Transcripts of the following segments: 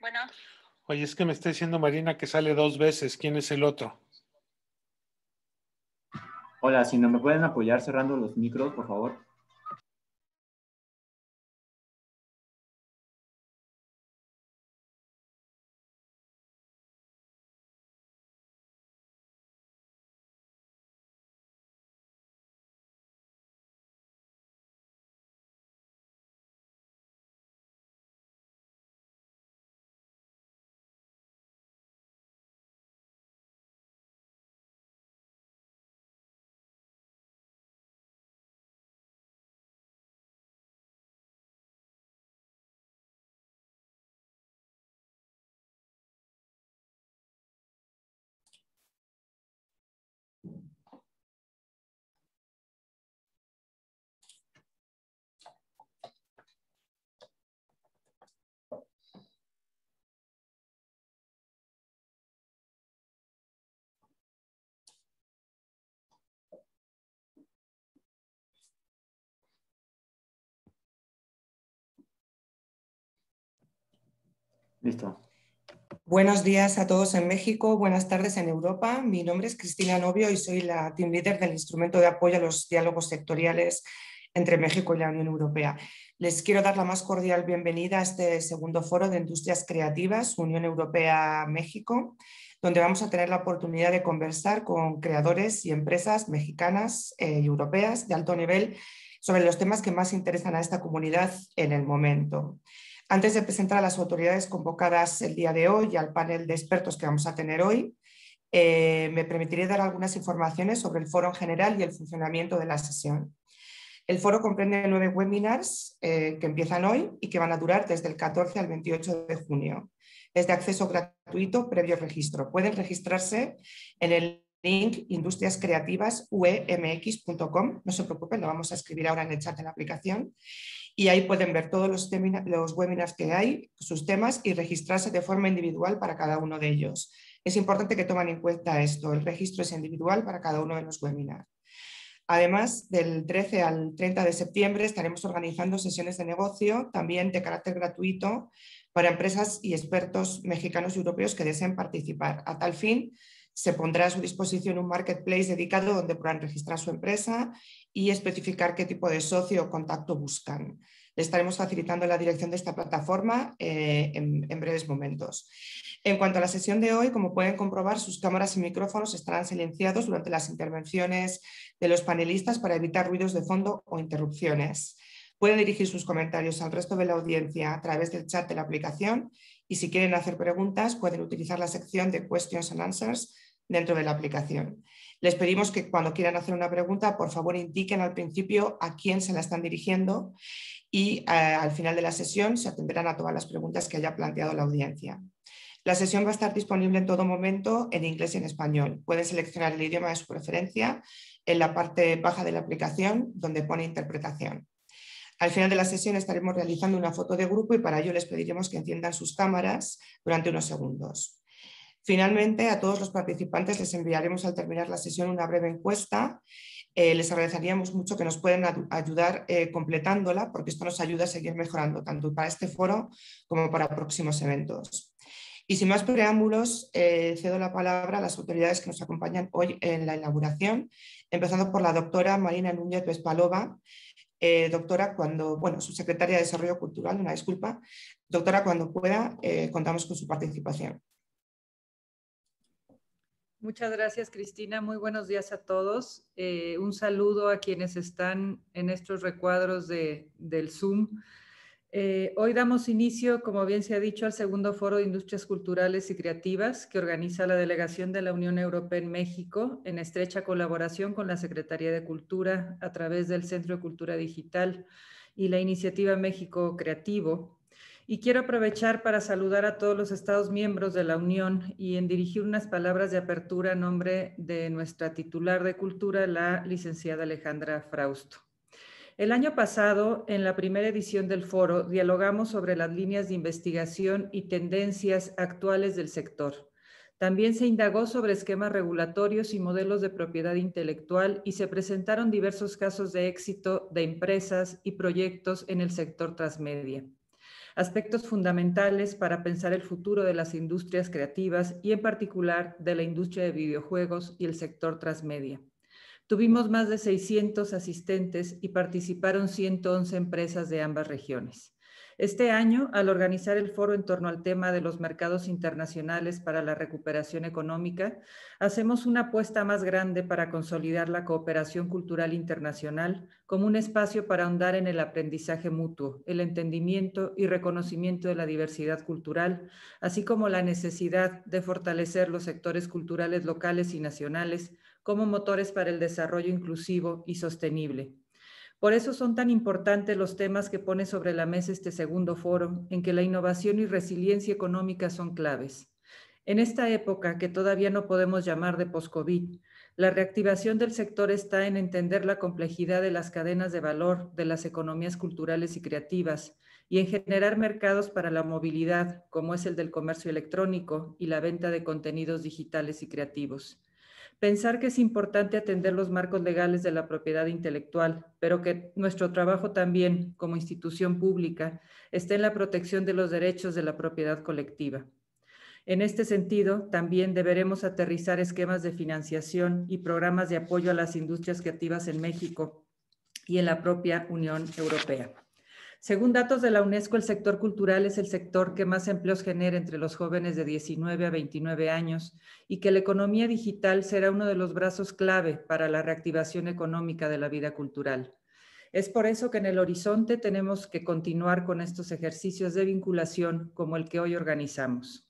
Bueno. Oye, es que me está diciendo Marina que sale dos veces. ¿Quién es el otro? Hola, si no me pueden apoyar cerrando los micros, por favor. Buenos días a todos en México, buenas tardes en Europa. Mi nombre es Cristina Novio y soy la team leader del instrumento de apoyo a los diálogos sectoriales entre México y la Unión Europea. Les quiero dar la más cordial bienvenida a este segundo foro de industrias creativas Unión Europea-México, donde vamos a tener la oportunidad de conversar con creadores y empresas mexicanas eh, y europeas de alto nivel sobre los temas que más interesan a esta comunidad en el momento. Antes de presentar a las autoridades convocadas el día de hoy y al panel de expertos que vamos a tener hoy, eh, me permitiré dar algunas informaciones sobre el foro en general y el funcionamiento de la sesión. El foro comprende nueve webinars eh, que empiezan hoy y que van a durar desde el 14 al 28 de junio. Es de acceso gratuito previo registro. Pueden registrarse en el link industriascreativasuemx.com. No se preocupen, lo vamos a escribir ahora en el chat de la aplicación y ahí pueden ver todos los, webinars que hay, sus temas y registrarse de forma individual para cada uno de ellos. Es importante que tomen en cuenta esto, el registro es individual para cada uno de los webinars. Además, del 13 al 30 de septiembre estaremos organizando sesiones de negocio, también de carácter gratuito, para empresas y expertos mexicanos y europeos que deseen participar. A tal fin, se pondrá a su disposición un marketplace dedicado donde podrán registrar su empresa y especificar qué tipo de socio o contacto buscan. Le estaremos facilitando la dirección de esta plataforma eh, en, breves momentos. En cuanto a la sesión de hoy, como pueden comprobar, sus cámaras y micrófonos estarán silenciados durante las intervenciones de los panelistas para evitar ruidos de fondo o interrupciones. Pueden dirigir sus comentarios al resto de la audiencia a través del chat de la aplicación y si quieren hacer preguntas pueden utilizar la sección de Questions and Answers dentro de la aplicación. Les pedimos que cuando quieran hacer una pregunta, por favor indiquen al principio a quién se la están dirigiendo y eh, al final de la sesión se atenderán a todas las preguntas que haya planteado la audiencia. La sesión va a estar disponible en todo momento en inglés y en español. Pueden seleccionar el idioma de su preferencia en la parte baja de la aplicación donde pone interpretación. Al final de la sesión estaremos realizando una foto de grupo y para ello les pediremos que enciendan sus cámaras durante unos segundos. Finalmente, a todos los participantes les enviaremos al terminar la sesión una breve encuesta. Eh, les agradeceríamos mucho que nos puedan ayudar eh, completándola, porque esto nos ayuda a seguir mejorando tanto para este foro como para próximos eventos. Y sin más preámbulos, eh, cedo la palabra a las autoridades que nos acompañan hoy en la elaboración, empezando por la doctora Marina Núñez Vespalova, doctora, cuando, bueno, subsecretaria de Desarrollo Cultural, una disculpa. Doctora, cuando pueda, contamos con su participación. Muchas gracias, Cristina. Muy buenos días a todos. Eh, un saludo a quienes están en estos recuadros del Zoom. Eh, hoy damos inicio, como bien se ha dicho, al segundo foro de industrias culturales y creativas que organiza la delegación de la Unión Europea en México en estrecha colaboración con la Secretaría de Cultura a través del Centro de Cultura Digital y la iniciativa México Creativo, y quiero aprovechar para saludar a todos los Estados miembros de la Unión y en dirigir unas palabras de apertura a nombre de nuestra titular de Cultura, la licenciada Alejandra Frausto. El año pasado, en la primera edición del foro, dialogamos sobre las líneas de investigación y tendencias actuales del sector. También se indagó sobre esquemas regulatorios y modelos de propiedad intelectual y se presentaron diversos casos de éxito de empresas y proyectos en el sector transmedia aspectos fundamentales para pensar el futuro de las industrias creativas y en particular de la industria de videojuegos y el sector transmedia. Tuvimos más de 600 asistentes y participaron 111 empresas de ambas regiones. Este año, al organizar el foro en torno al tema de los mercados internacionales para la recuperación económica, hacemos una apuesta más grande para consolidar la cooperación cultural internacional como un espacio para ahondar en el aprendizaje mutuo, el entendimiento y reconocimiento de la diversidad cultural, así como la necesidad de fortalecer los sectores culturales locales y nacionales como motores para el desarrollo inclusivo y sostenible. Por eso son tan importantes los temas que pone sobre la mesa este segundo foro, en que la innovación y resiliencia económica son claves. En esta época, que todavía no podemos llamar de post-COVID, la reactivación del sector está en entender la complejidad de las cadenas de valor de las economías culturales y creativas y en generar mercados para la movilidad, como es el del comercio electrónico y la venta de contenidos digitales y creativos. Pensar que es importante atender los marcos legales de la propiedad intelectual, pero que nuestro trabajo también, como institución pública, esté en la protección de los derechos de la propiedad colectiva. En este sentido, también deberemos aterrizar esquemas de financiación y programas de apoyo a las industrias creativas en México y en la propia Unión Europea. Según datos de la UNESCO, el sector cultural es el sector que más empleos genera entre los jóvenes de 19 a 29 años y que la economía digital será uno de los brazos clave para la reactivación económica de la vida cultural. Es por eso que en el horizonte tenemos que continuar con estos ejercicios de vinculación como el que hoy organizamos.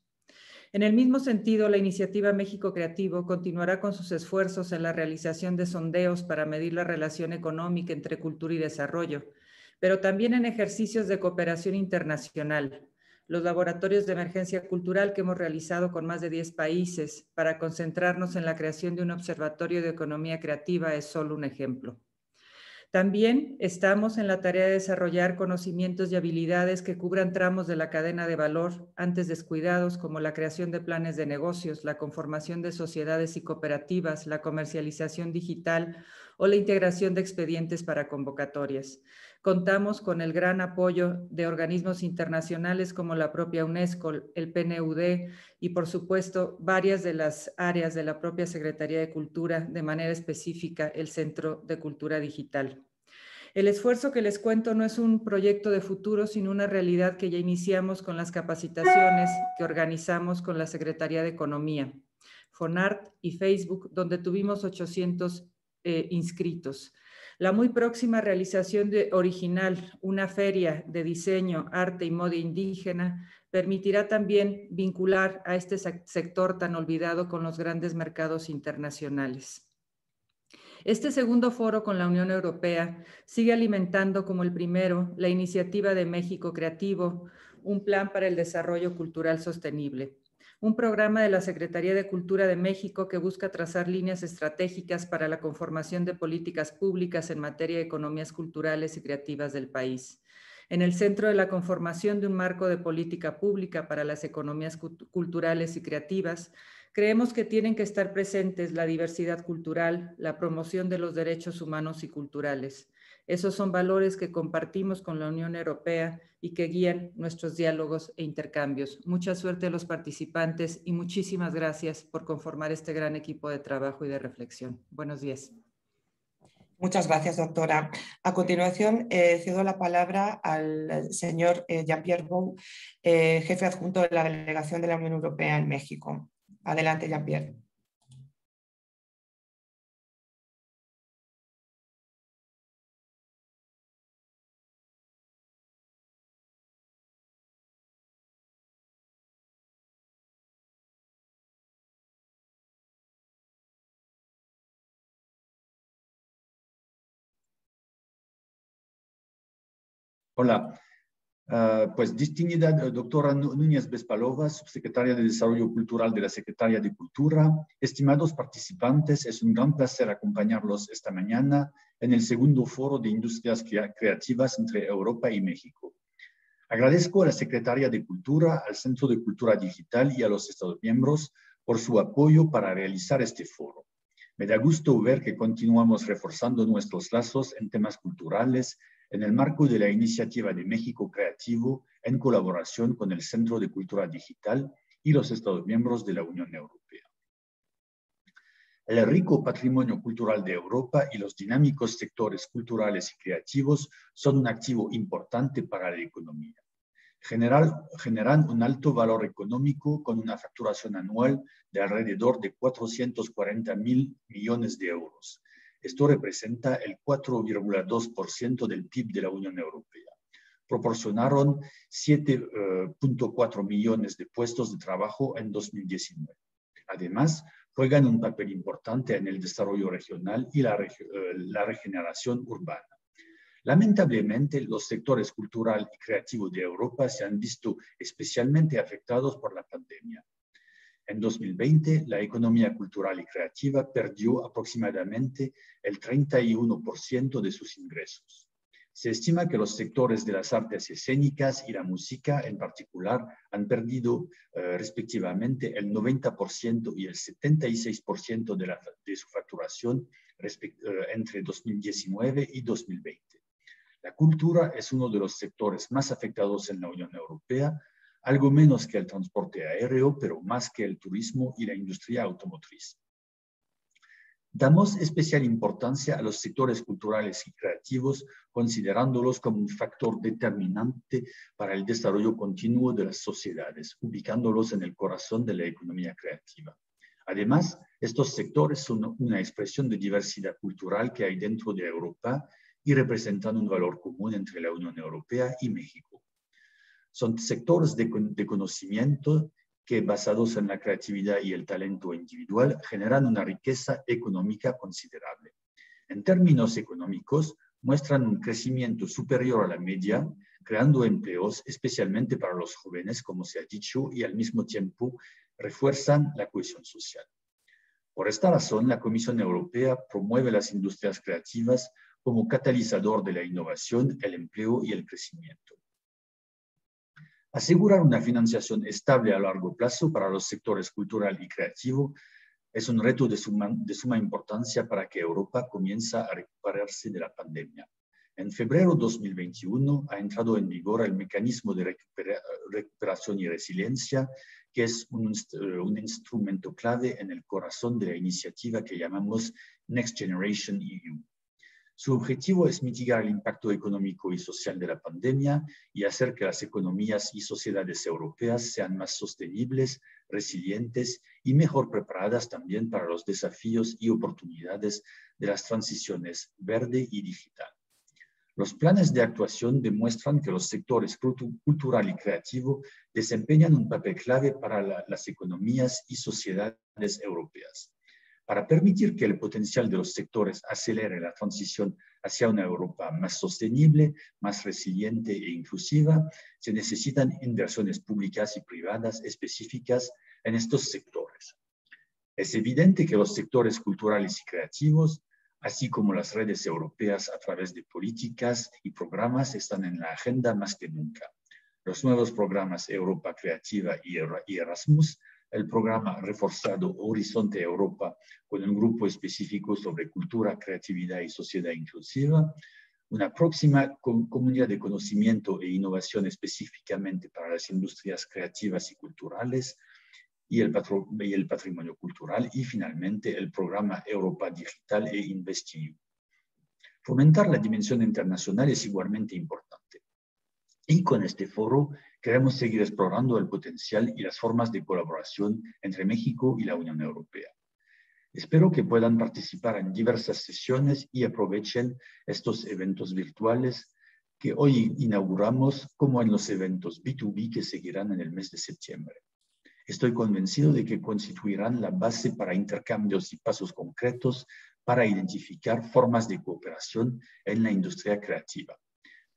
En el mismo sentido, la iniciativa México Creativo continuará con sus esfuerzos en la realización de sondeos para medir la relación económica entre cultura y desarrollo, pero también en ejercicios de cooperación internacional, los laboratorios de emergencia cultural que hemos realizado con más de 10 países para concentrarnos en la creación de un observatorio de economía creativa es solo un ejemplo. También estamos en la tarea de desarrollar conocimientos y habilidades que cubran tramos de la cadena de valor antes descuidados, como la creación de planes de negocios, la conformación de sociedades y cooperativas, la comercialización digital o la integración de expedientes para convocatorias. Contamos con el gran apoyo de organismos internacionales como la propia UNESCO, el PNUD y, por supuesto, varias de las áreas de la propia Secretaría de Cultura, de manera específica el Centro de Cultura Digital. El esfuerzo que les cuento no es un proyecto de futuro, sino una realidad que ya iniciamos con las capacitaciones que organizamos con la Secretaría de Economía, FONART y Facebook, donde tuvimos 800 eh, inscritos. La muy próxima realización de original, una feria de diseño, arte y moda indígena, permitirá también vincular a este sector tan olvidado con los grandes mercados internacionales. Este segundo foro con la Unión Europea sigue alimentando como el primero la iniciativa de México Creativo, un plan para el desarrollo cultural sostenible un programa de la Secretaría de Cultura de México que busca trazar líneas estratégicas para la conformación de políticas públicas en materia de economías culturales y creativas del país. En el centro de la conformación de un marco de política pública para las economías culturales y creativas, Creemos que tienen que estar presentes la diversidad cultural, la promoción de los derechos humanos y culturales, esos son valores que compartimos con la Unión Europea y que guían nuestros diálogos e intercambios. Mucha suerte a los participantes y muchísimas gracias por conformar este gran equipo de trabajo y de reflexión. Buenos días. Muchas gracias, doctora. A continuación, eh, cedo la palabra al señor eh, Jean-Pierre Bou, eh, jefe adjunto de la Delegación de la Unión Europea en México. Adelante, Jean-Pierre. Hola. Ah, pues distinguida eh, doctora Núñez Bespalova, subsecretaria de Desarrollo Cultural de la Secretaría de Cultura, estimados participantes, es un gran placer acompañarlos esta mañana en el segundo foro de industrias creativas entre Europa y México. Agradezco a la Secretaría de Cultura, al Centro de Cultura Digital y a los Estados miembros por su apoyo para realizar este foro. Me da gusto ver que continuamos reforzando nuestros lazos en temas culturales en el marco de la iniciativa de México Creativo en colaboración con el Centro de Cultura Digital y los Estados miembros de la Unión Europea. El rico patrimonio cultural de Europa y los dinámicos sectores culturales y creativos son un activo importante para la economía. General, generan un alto valor económico con una facturación anual de alrededor de 440 mil millones de euros, esto representa el 4,2% del PIB de la Unión Europea. Proporcionaron 7,4 eh, millones de puestos de trabajo en 2019. Además, juegan un papel importante en el desarrollo regional y eh, la, regeneración urbana. Lamentablemente, los sectores cultural y creativo de Europa se han visto especialmente afectados por la pandemia. En 2020, la economía cultural y creativa perdió aproximadamente el 31% de sus ingresos. Se estima que los sectores de las artes escénicas y la música en particular han perdido eh, respectivamente el 90% y el 76% de, de, su facturación eh, entre 2019 y 2020. La cultura es uno de los sectores más afectados en la Unión Europea algo menos que el transporte aéreo, pero más que el turismo y la industria automotriz. Damos especial importancia a los sectores culturales y creativos, considerándolos como un factor determinante para el desarrollo continuo de las sociedades, ubicándolos en el corazón de la economía creativa. Además, estos sectores son una expresión de diversidad cultural que hay dentro de Europa y representan un valor común entre la Unión Europea y México son sectores de, conocimiento que basados en la creatividad y el talento individual generan una riqueza económica considerable. En términos económicos, muestran un crecimiento superior a la media, creando empleos especialmente para los jóvenes, como se ha dicho, y al mismo tiempo refuerzan la cohesión social. Por esta razón, la Comisión Europea promueve las industrias creativas como catalizador de la innovación, el empleo y el crecimiento. Asegurar una financiación estable a largo plazo para los sectores cultural y creativo es un reto de suma, de suma importancia para que Europa comienza a recuperarse de la pandemia. En febrero de 2021 ha entrado en vigor el mecanismo de recuperación y resiliencia, que es un, un, instrumento clave en el corazón de la iniciativa que llamamos Next Generation EU. Su objetivo es mitigar el impacto económico y social de la pandemia y hacer que las economías y sociedades europeas sean más sostenibles, resilientes y mejor preparadas también para los desafíos y oportunidades de las transiciones verde y digital. Los planes de actuación demuestran que los sectores cultural y creativo desempeñan un papel clave para las economías y sociedades europeas para permitir que el potencial de los sectores acelere la transición hacia una Europa más sostenible, más resiliente e inclusiva, se necesitan inversiones públicas y privadas específicas en estos sectores. Es evidente que los sectores culturales y creativos, así como las redes europeas a través de políticas y programas, están en la agenda más que nunca. Los nuevos programas Europa Creativa y Erasmus el programa reforzado Horizonte Europa con un grupo específico sobre cultura, creatividad y sociedad inclusiva, una próxima comunidad de conocimiento e innovación específicamente para las industrias creativas y culturales y el, patrimonio cultural y finalmente el programa Europa Digital e InvestEU. Fomentar la dimensión internacional es igualmente importante. Y con este foro Queremos seguir explorando el potencial y las formas de colaboración entre México y la Unión Europea. Espero que puedan participar en diversas sesiones y aprovechen estos eventos virtuales que hoy inauguramos como en los eventos B2B que seguirán en el mes de septiembre. Estoy convencido de que constituirán la base para intercambios y pasos concretos para identificar formas de cooperación en la industria creativa.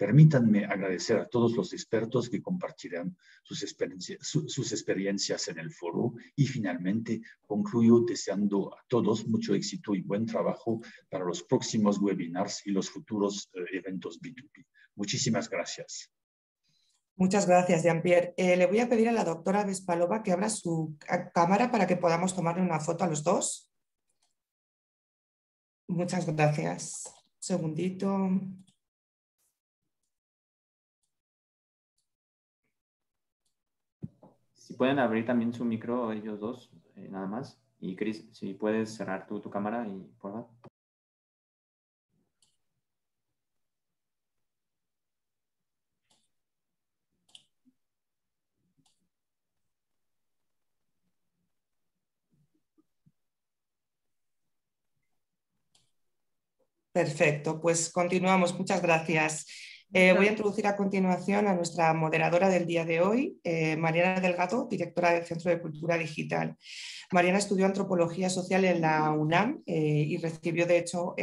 Permítanme agradecer a todos los expertos que compartirán sus, experiencias en el foro y finalmente concluyo deseando a todos mucho éxito y buen trabajo para los próximos webinars y los futuros eh, eventos B2B. Muchísimas gracias. Muchas gracias, Jean-Pierre. Eh, le voy a pedir a la doctora Vespalova que abra su cámara para que podamos tomarle una foto a los dos. Muchas gracias. segundito. Si pueden abrir también su micro ellos dos, eh, nada más. Y Cris, si puedes cerrar tú tu cámara y por favor. Perfecto, pues continuamos. Muchas gracias. Eh, voy a introducir a continuación a nuestra moderadora del día de hoy, eh, Mariana Delgado, directora del Centro de Cultura Digital. Mariana estudió antropología social en la UNAM eh, y recibió, de hecho,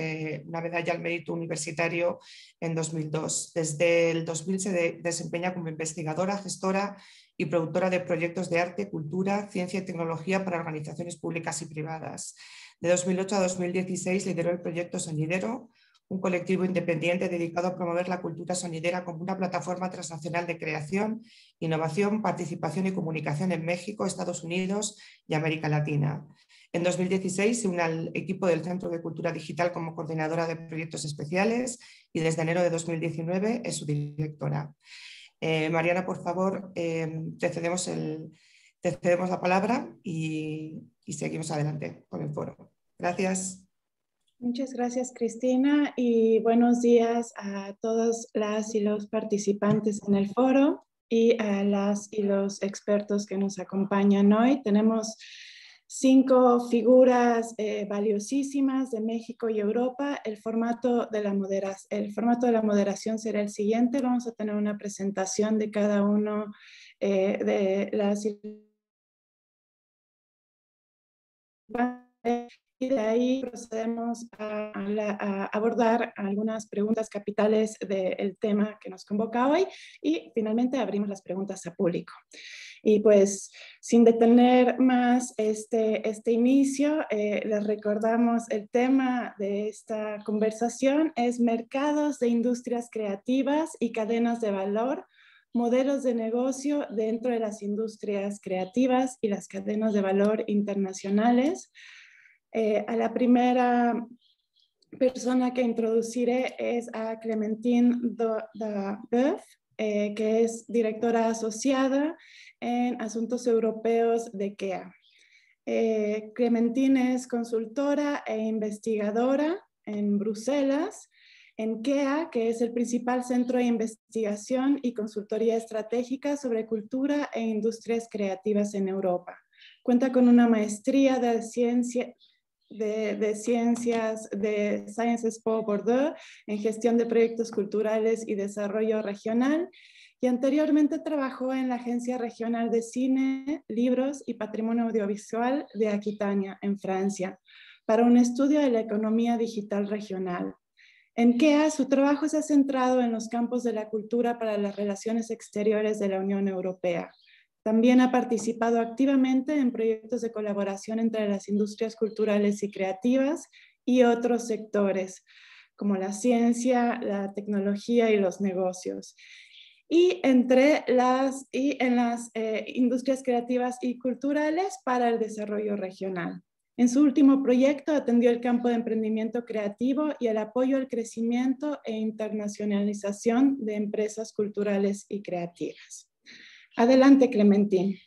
una medalla al mérito universitario en 2002. Desde el 2000 se desempeña como investigadora, gestora y productora de proyectos de arte, cultura, ciencia y tecnología para organizaciones públicas y privadas. De 2008 a 2016 lideró el proyecto Sonidero, un colectivo independiente dedicado a promover la cultura sonidera como una plataforma transnacional de creación, innovación, participación y comunicación en México, Estados Unidos y América Latina. En 2016 se une al equipo del Centro de Cultura Digital como coordinadora de proyectos especiales y desde enero de 2019 es su directora. Eh, Mariana, por favor, eh, te, cedemos la palabra y seguimos adelante con el foro. Gracias. Muchas gracias, Cristina, y buenos días a todas las y los participantes en el foro y a las y los expertos que nos acompañan hoy. Tenemos cinco figuras eh, valiosísimas de México y Europa. El formato, de la el formato de la moderación será el siguiente. Vamos a tener una presentación de cada uno eh, de las y de ahí procedemos a, abordar algunas preguntas capitales del tema que nos convoca hoy y finalmente abrimos las preguntas a público. Y pues sin detener más este, este inicio, eh, les recordamos el tema de esta conversación es mercados de industrias creativas y cadenas de valor modelos de negocio dentro de las industrias creativas y las cadenas de valor internacionales, eh, a la primera persona que introduciré es a Clementine Dabeuf, eh, que es directora asociada en Asuntos Europeos de KEA. Eh, Clementine es consultora e investigadora en Bruselas, en KEA, que es el principal centro de investigación y consultoría estratégica sobre cultura e industrias creativas en Europa. Cuenta con una maestría de ciencia, de, Ciencias de Sciences Po Bordeaux en gestión de proyectos culturales y desarrollo regional y anteriormente trabajó en la Agencia Regional de Cine, Libros y Patrimonio Audiovisual de Aquitania, en Francia, para un estudio de la economía digital regional. En KEA, su trabajo se ha centrado en los campos de la cultura para las relaciones exteriores de la Unión Europea también ha participado activamente en proyectos de colaboración entre las industrias culturales y creativas y otros sectores, como la ciencia, la tecnología y los negocios. Y, entre las, y en las eh, industrias creativas y culturales para el desarrollo regional. En su último proyecto atendió el campo de emprendimiento creativo y el apoyo al crecimiento e internacionalización de empresas culturales y creativas. Adelante, Clementine.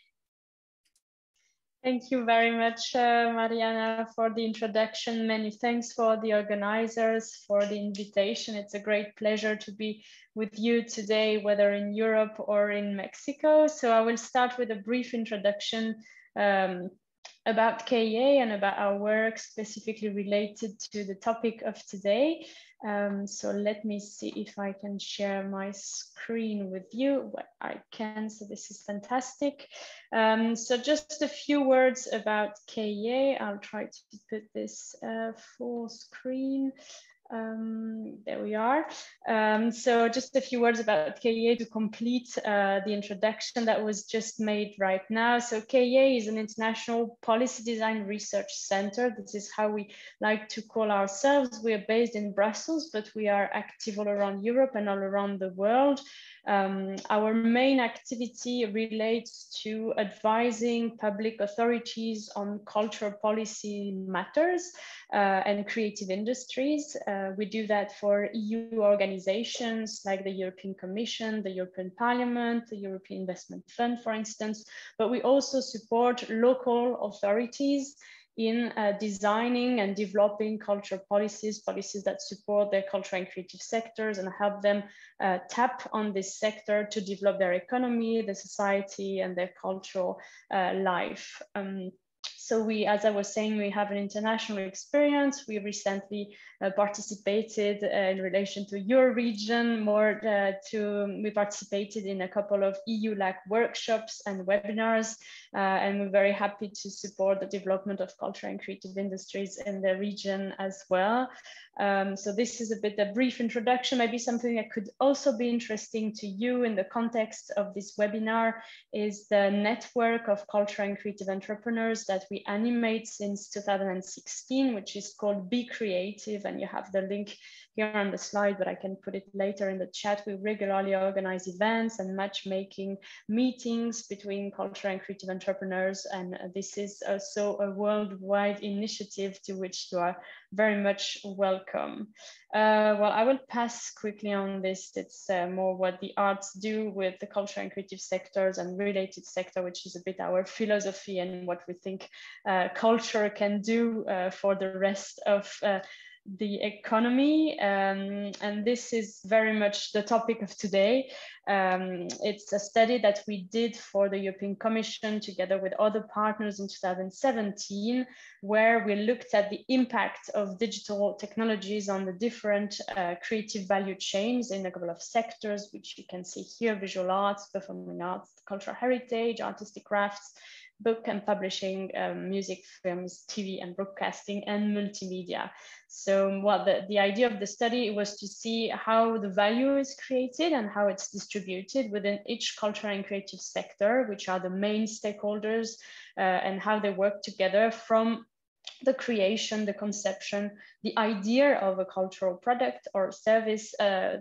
Thank you very much, uh, Mariana, for the introduction. Many thanks for the organizers, for the invitation. It's a great pleasure to be with you today, whether in Europe or in Mexico. So I will start with a brief introduction um, about KA and about our work specifically related to the topic of today. Um, so let me see if I can share my screen with you. I can, so this is fantastic. Um, so just a few words about KEA. I'll try to put this uh, full screen. Um, there we are. Um, so just a few words about KEA to complete uh, the introduction that was just made right now. So KEA is an international policy design research center. This is how we like to call ourselves. We are based in Brussels, but we are active all around Europe and all around the world. Um, our main activity relates to advising public authorities on cultural policy matters uh, and creative industries. Uh, we do that for EU organizations like the European Commission, the European Parliament, the European Investment Fund, for instance, but we also support local authorities in uh, designing and developing culture policies, policies that support their culture and creative sectors and help them uh, tap on this sector to develop their economy, their society, and their cultural uh, life. Um, so we, as I was saying, we have an international experience. We recently uh, participated uh, in relation to your region more uh, to, we participated in a couple of EU-LAC workshops and webinars uh, and we're very happy to support the development of culture and creative industries in the region as well. Um, so this is a bit a brief introduction, maybe something that could also be interesting to you in the context of this webinar is the network of culture and creative entrepreneurs that we animate since 2016, which is called Be Creative. And you have the link here on the slide, but I can put it later in the chat. We regularly organize events and matchmaking meetings between culture and creative entrepreneurs. And this is also a worldwide initiative to which you are very much welcome. Uh, well, I will pass quickly on this. It's uh, more what the arts do with the culture and creative sectors and related sector, which is a bit our philosophy and what we think uh, culture can do uh, for the rest of uh, the economy. Um, and this is very much the topic of today. Um, it's a study that we did for the European Commission together with other partners in 2017, where we looked at the impact of digital technologies on the different uh, creative value chains in a couple of sectors, which you can see here, visual arts, performing arts, cultural heritage, artistic crafts, book and publishing, um, music, films, TV and broadcasting, and multimedia. So well, the, the idea of the study was to see how the value is created and how it's distributed distributed within each cultural and creative sector, which are the main stakeholders uh, and how they work together from the creation, the conception, the idea of a cultural product or service uh,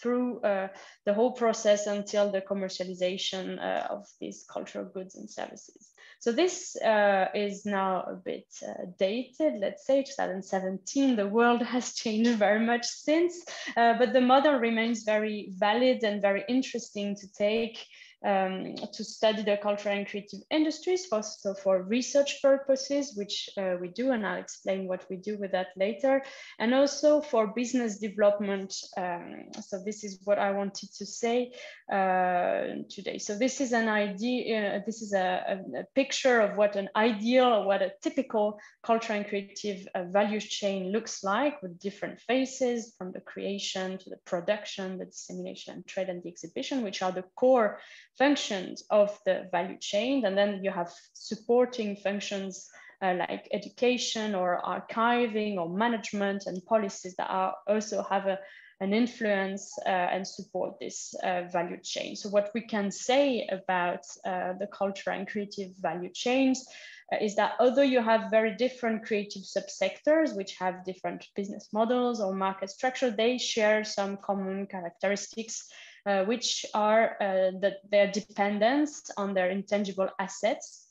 through uh, the whole process until the commercialization uh, of these cultural goods and services. So this uh, is now a bit uh, dated, let's say 2017. The world has changed very much since, uh, but the model remains very valid and very interesting to take um, to study the cultural and creative industries for, so for research purposes, which uh, we do, and I'll explain what we do with that later, and also for business development. Um, so this is what I wanted to say uh, today. So this is an idea, uh, this is a, a, picture of what an ideal or what a typical cultural and creative uh, value chain looks like with different phases from the creation to the production, the dissemination, trade and the exhibition, which are the core functions of the value chain. And then you have supporting functions uh, like education or archiving or management and policies that are also have a, an influence uh, and support this uh, value chain. So what we can say about uh, the culture and creative value chains uh, is that although you have very different creative subsectors, which have different business models or market structure, they share some common characteristics uh, which are uh, that their dependence on their intangible assets.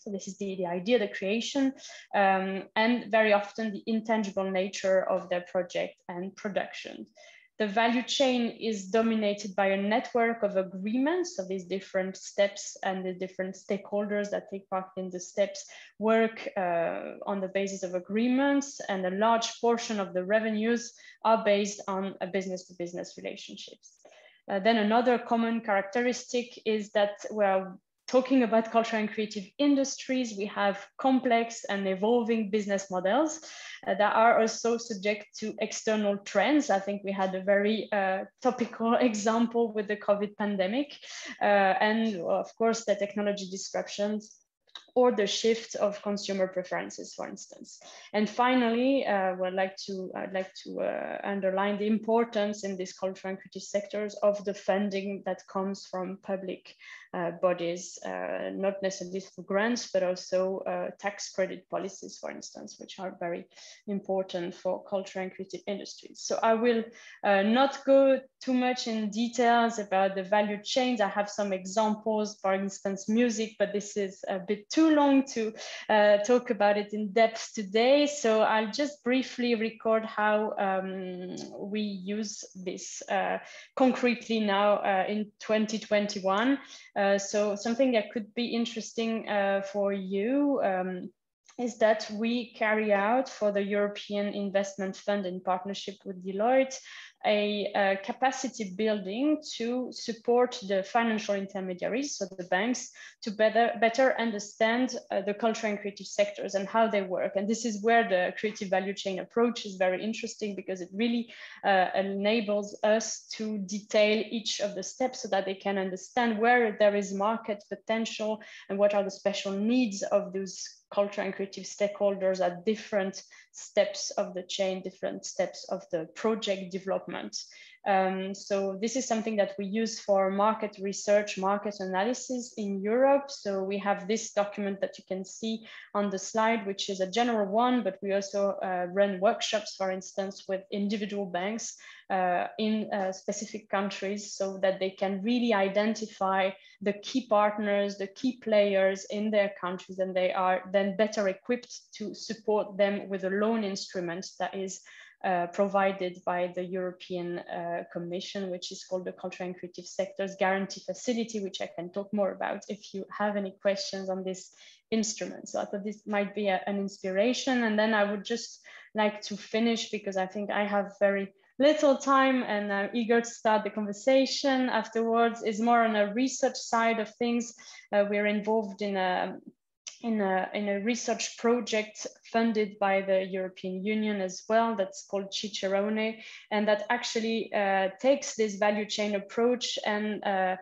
So this is the, the idea, the creation, um, and very often the intangible nature of their project and production. The value chain is dominated by a network of agreements. So these different steps and the different stakeholders that take part in the steps work uh, on the basis of agreements, and a large portion of the revenues are based on a business to -business relationships. Uh, then another common characteristic is that we're talking about culture and creative industries. We have complex and evolving business models uh, that are also subject to external trends. I think we had a very uh, topical example with the COVID pandemic. Uh, and of course, the technology disruptions or the shift of consumer preferences, for instance. And finally, uh, would like to, I'd like to uh, underline the importance in these cultural and creative sectors of the funding that comes from public uh, bodies, uh, not necessarily for grants, but also uh, tax credit policies, for instance, which are very important for culture and creative industries. So I will not go too much in details about the value chains. I have some examples, for instance, music, but this is a bit too long to talk about it in depth today. So I'll just briefly record how um, we use this uh, concretely now uh, in 2021. Uh, uh, so something that could be interesting uh, for you um, is that we carry out for the European Investment Fund in partnership with Deloitte a, a, capacity building to support the financial intermediaries, so the banks, to better, better understand uh, the cultural and creative sectors and how they work. And this is where the creative value chain approach is very interesting because it really uh, enables us to detail each of the steps so that they can understand where there is market potential and what are the special needs of those culture and creative stakeholders at different steps of the chain, different steps of the project development. Um, so this is something that we use for market research, market analysis in Europe. So we have this document that you can see on the slide, which is a general one, but we also uh, run workshops, for instance, with individual banks uh, in uh, specific countries so that they can really identify the key partners, the key players in their countries, and they are then better equipped to support them with a loan instrument that is uh, provided by the European uh, Commission, which is called the Cultural and Creative Sectors Guarantee Facility, which I can talk more about if you have any questions on this instrument. So I thought this might be a, an inspiration. And then I would just like to finish because I think I have very little time and I'm eager to start the conversation afterwards is more on a research side of things. Uh, we're involved in a in a, in a research project funded by the European Union as well, that's called Cicerone, and that actually uh, takes this value chain approach and uh,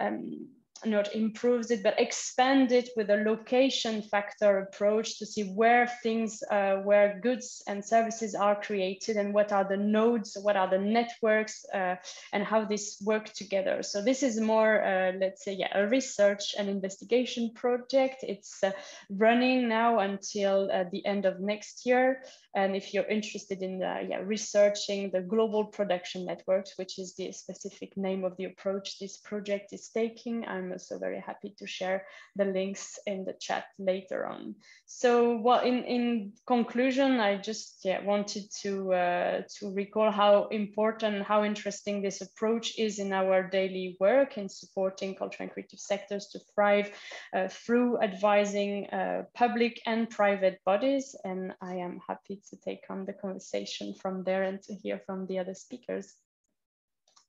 um, not improves it, but expand it with a location factor approach to see where things, uh, where goods and services are created and what are the nodes, what are the networks uh, and how these work together. So this is more, uh, let's say, yeah, a research and investigation project. It's uh, running now until uh, the end of next year. And if you're interested in yeah, researching the global production networks, which is the specific name of the approach this project is taking, I'm also very happy to share the links in the chat later on. So well, in, in conclusion, I just yeah, wanted to, uh, to recall how important, how interesting this approach is in our daily work in supporting cultural and creative sectors to thrive uh, through advising uh, public and private bodies. And I am happy to take on the conversation from there and to hear from the other speakers.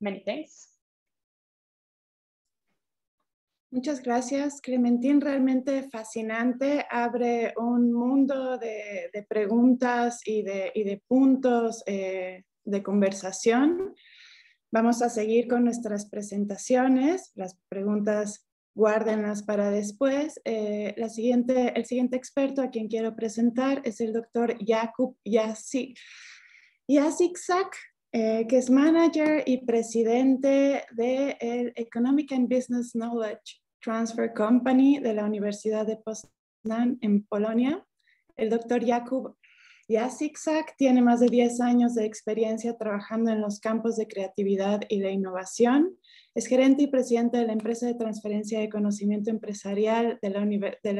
Many thanks. Muchas gracias, Clementín. Realmente fascinante. Abre un mundo de, preguntas y de, y de puntos eh, de conversación. Vamos a seguir con nuestras presentaciones. Las preguntas guárdenlas para después. Eh, el siguiente experto a quien quiero presentar es el doctor Jakub Yasik, eh, que es manager y presidente de Economic and Business Knowledge Transfer Company de la Universidad de Poznań en Polonia. El doctor Jakub Jasiksak tiene más de 10 años de experiencia trabajando en los campos de creatividad y de innovación es gerente y presidente de la empresa de transferencia de conocimiento empresarial de la,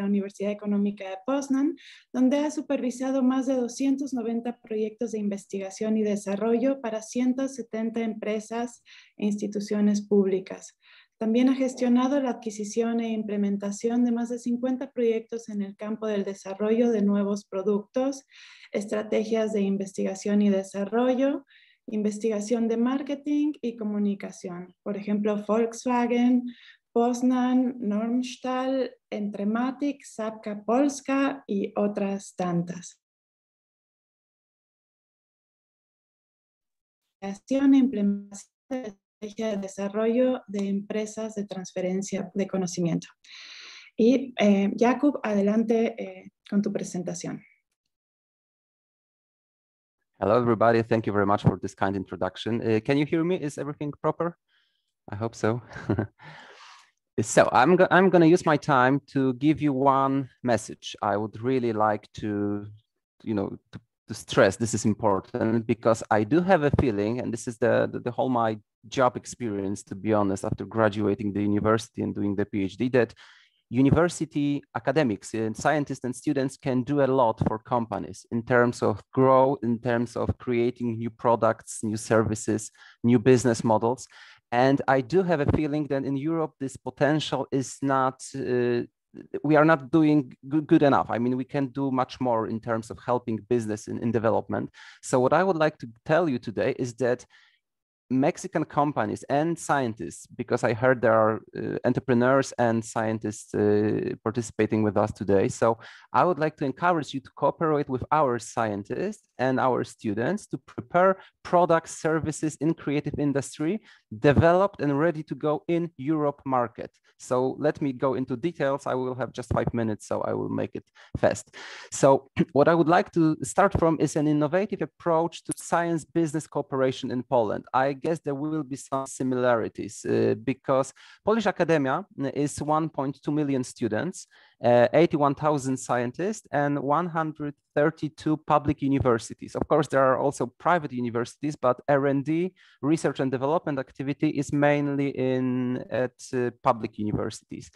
Universidad Económica de Poznan, donde ha supervisado más de 290 proyectos de investigación y desarrollo para 170 empresas e instituciones públicas. También ha gestionado la adquisición e implementación de más de 50 proyectos en el campo del desarrollo de nuevos productos, estrategias de investigación y desarrollo, investigación de marketing y comunicación. Por ejemplo, Volkswagen, Poznan, Normstahl, Entrematic, Sapka Polska y otras tantas. Creación e implementación de estrategia de desarrollo de empresas de transferencia de conocimiento. Y eh, Jacob, adelante eh, con tu presentación. Hello, everybody. Thank you very much for this kind introduction. Uh, can you hear me? Is everything proper? I hope so. so I'm, go I'm going to use my time to give you one message. I would really like to, you know, to, to stress this is important because I do have a feeling, and this is the, the, the whole my job experience, to be honest, after graduating the university and doing the PhD, that university academics and scientists and students can do a lot for companies in terms of grow, in terms of creating new products, new services, new business models. And I do have a feeling that in Europe, this potential is not, uh, we are not doing good, good, enough. I mean, we can do much more in terms of helping business in, in development. So what I would like to tell you today is that Mexican companies and scientists, because I heard there are uh, entrepreneurs and scientists uh, participating with us today. So I would like to encourage you to cooperate with our scientists and our students to prepare products, services in creative industry developed and ready to go in Europe market. So let me go into details. I will have just five minutes, so I will make it fast. So what I would like to start from is an innovative approach to science business cooperation in Poland. I I guess there will be some similarities uh, because Polish academia uh, is 1.2 million students, uh, 81,000 scientists, and 132 public universities. Of course, there are also private universities, but R&D, research and development activity, is mainly in at public universities,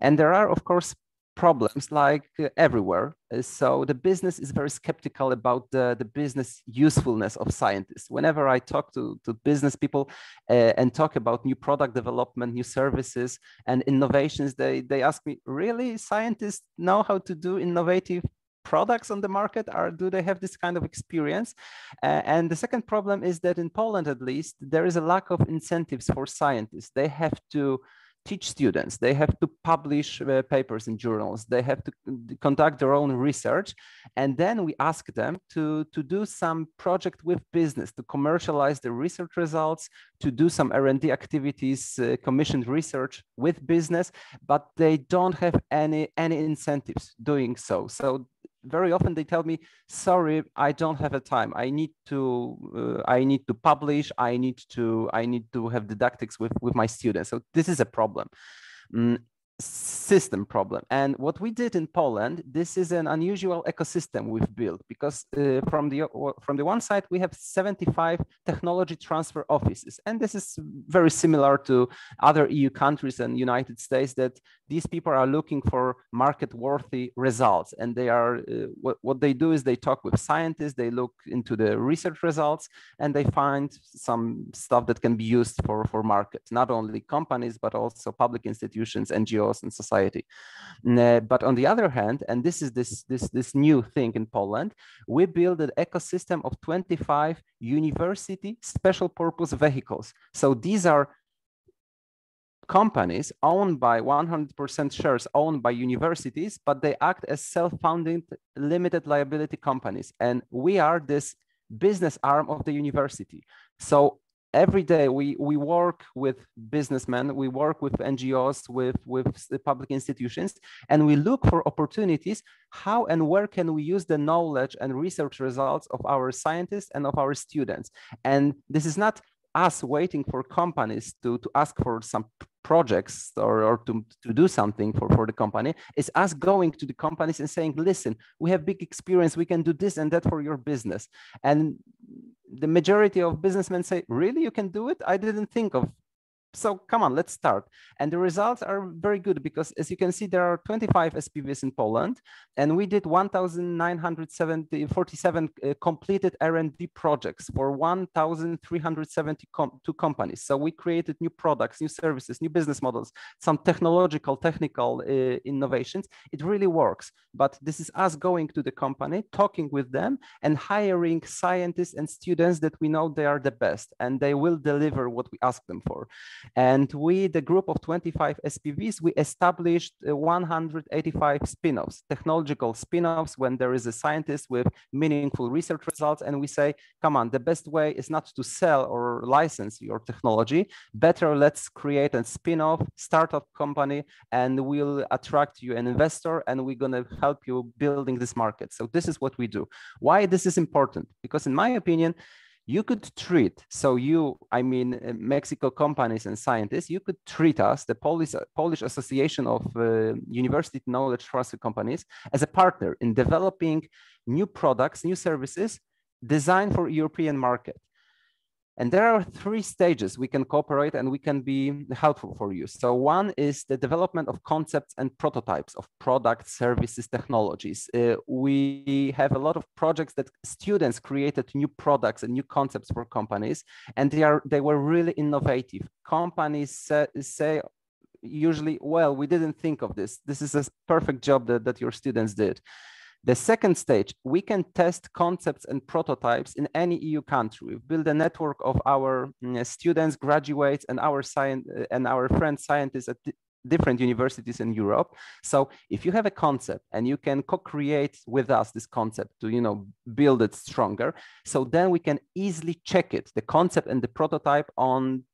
and there are of course problems like uh, everywhere. Uh, so the business is very skeptical about the, the business usefulness of scientists. Whenever I talk to, to business people uh, and talk about new product development, new services and innovations, they, they ask me, really scientists know how to do innovative products on the market or do they have this kind of experience uh, and the second problem is that in poland at least there is a lack of incentives for scientists they have to teach students they have to publish uh, papers in journals they have to conduct their own research and then we ask them to to do some project with business to commercialize the research results to do some r&d activities uh, commissioned research with business but they don't have any any incentives doing so so very often they tell me, sorry, I don't have a time. I need to, uh, I need to publish. I need to, I need to have didactics with, with my students. So this is a problem. Mm, system problem. And what we did in Poland, this is an unusual ecosystem we've built because uh, from the from the one side we have 75 technology transfer offices, and this is very similar to other EU countries and United States that these people are looking for market-worthy results, and they are uh, what, what they do is they talk with scientists, they look into the research results, and they find some stuff that can be used for for market, not only companies but also public institutions, NGOs in society. Eh, but on the other hand, and this is this, this, this new thing in Poland, we build an ecosystem of 25 university special purpose vehicles. So these are companies owned by 100% shares owned by universities, but they act as self-founding limited liability companies. And we are this business arm of the university. So every day we, we work with businessmen, we work with NGOs, with, with public institutions, and we look for opportunities how and where can we use the knowledge and research results of our scientists and of our students. And this is not us waiting for companies to, to ask for some projects or, or to, to do something for, for the company. It's us going to the companies and saying, listen, we have big experience, we can do this and that for your business. And the majority of businessmen say, really, you can do it? I didn't think of so come on, let's start. And the results are very good because as you can see, there are 25 SPVs in Poland and we did 1,947 uh, completed R&D projects for 1,372 com companies. So we created new products, new services, new business models, some technological, technical uh, innovations. It really works, but this is us going to the company, talking with them and hiring scientists and students that we know they are the best and they will deliver what we ask them for. And we, the group of 25 SPVs, we established uh, 185 spin-offs, technological spin-offs when there is a scientist with meaningful research results. And we say, come on, the best way is not to sell or license your technology. Better let's create a spin-off startup company and we'll attract you an investor and we're going to help you building this market. So this is what we do. Why this is important? Because in my opinion, you could treat so you i mean uh, mexico companies and scientists you could treat us the polish, polish association of uh, university knowledge transfer companies as a partner in developing new products new services designed for european market and there are three stages we can cooperate and we can be helpful for you. So one is the development of concepts and prototypes of products, services, technologies. Uh, we have a lot of projects that students created new products and new concepts for companies, and they are they were really innovative. Companies say, say usually, well, we didn't think of this. This is a perfect job that, that your students did. The second stage, we can test concepts and prototypes in any EU country. We build a network of our mm, students, graduates, and our science and our friends scientists at different universities in Europe. So if you have a concept and you can co-create with us this concept to you know build it stronger, so then we can easily check it, the concept and the prototype on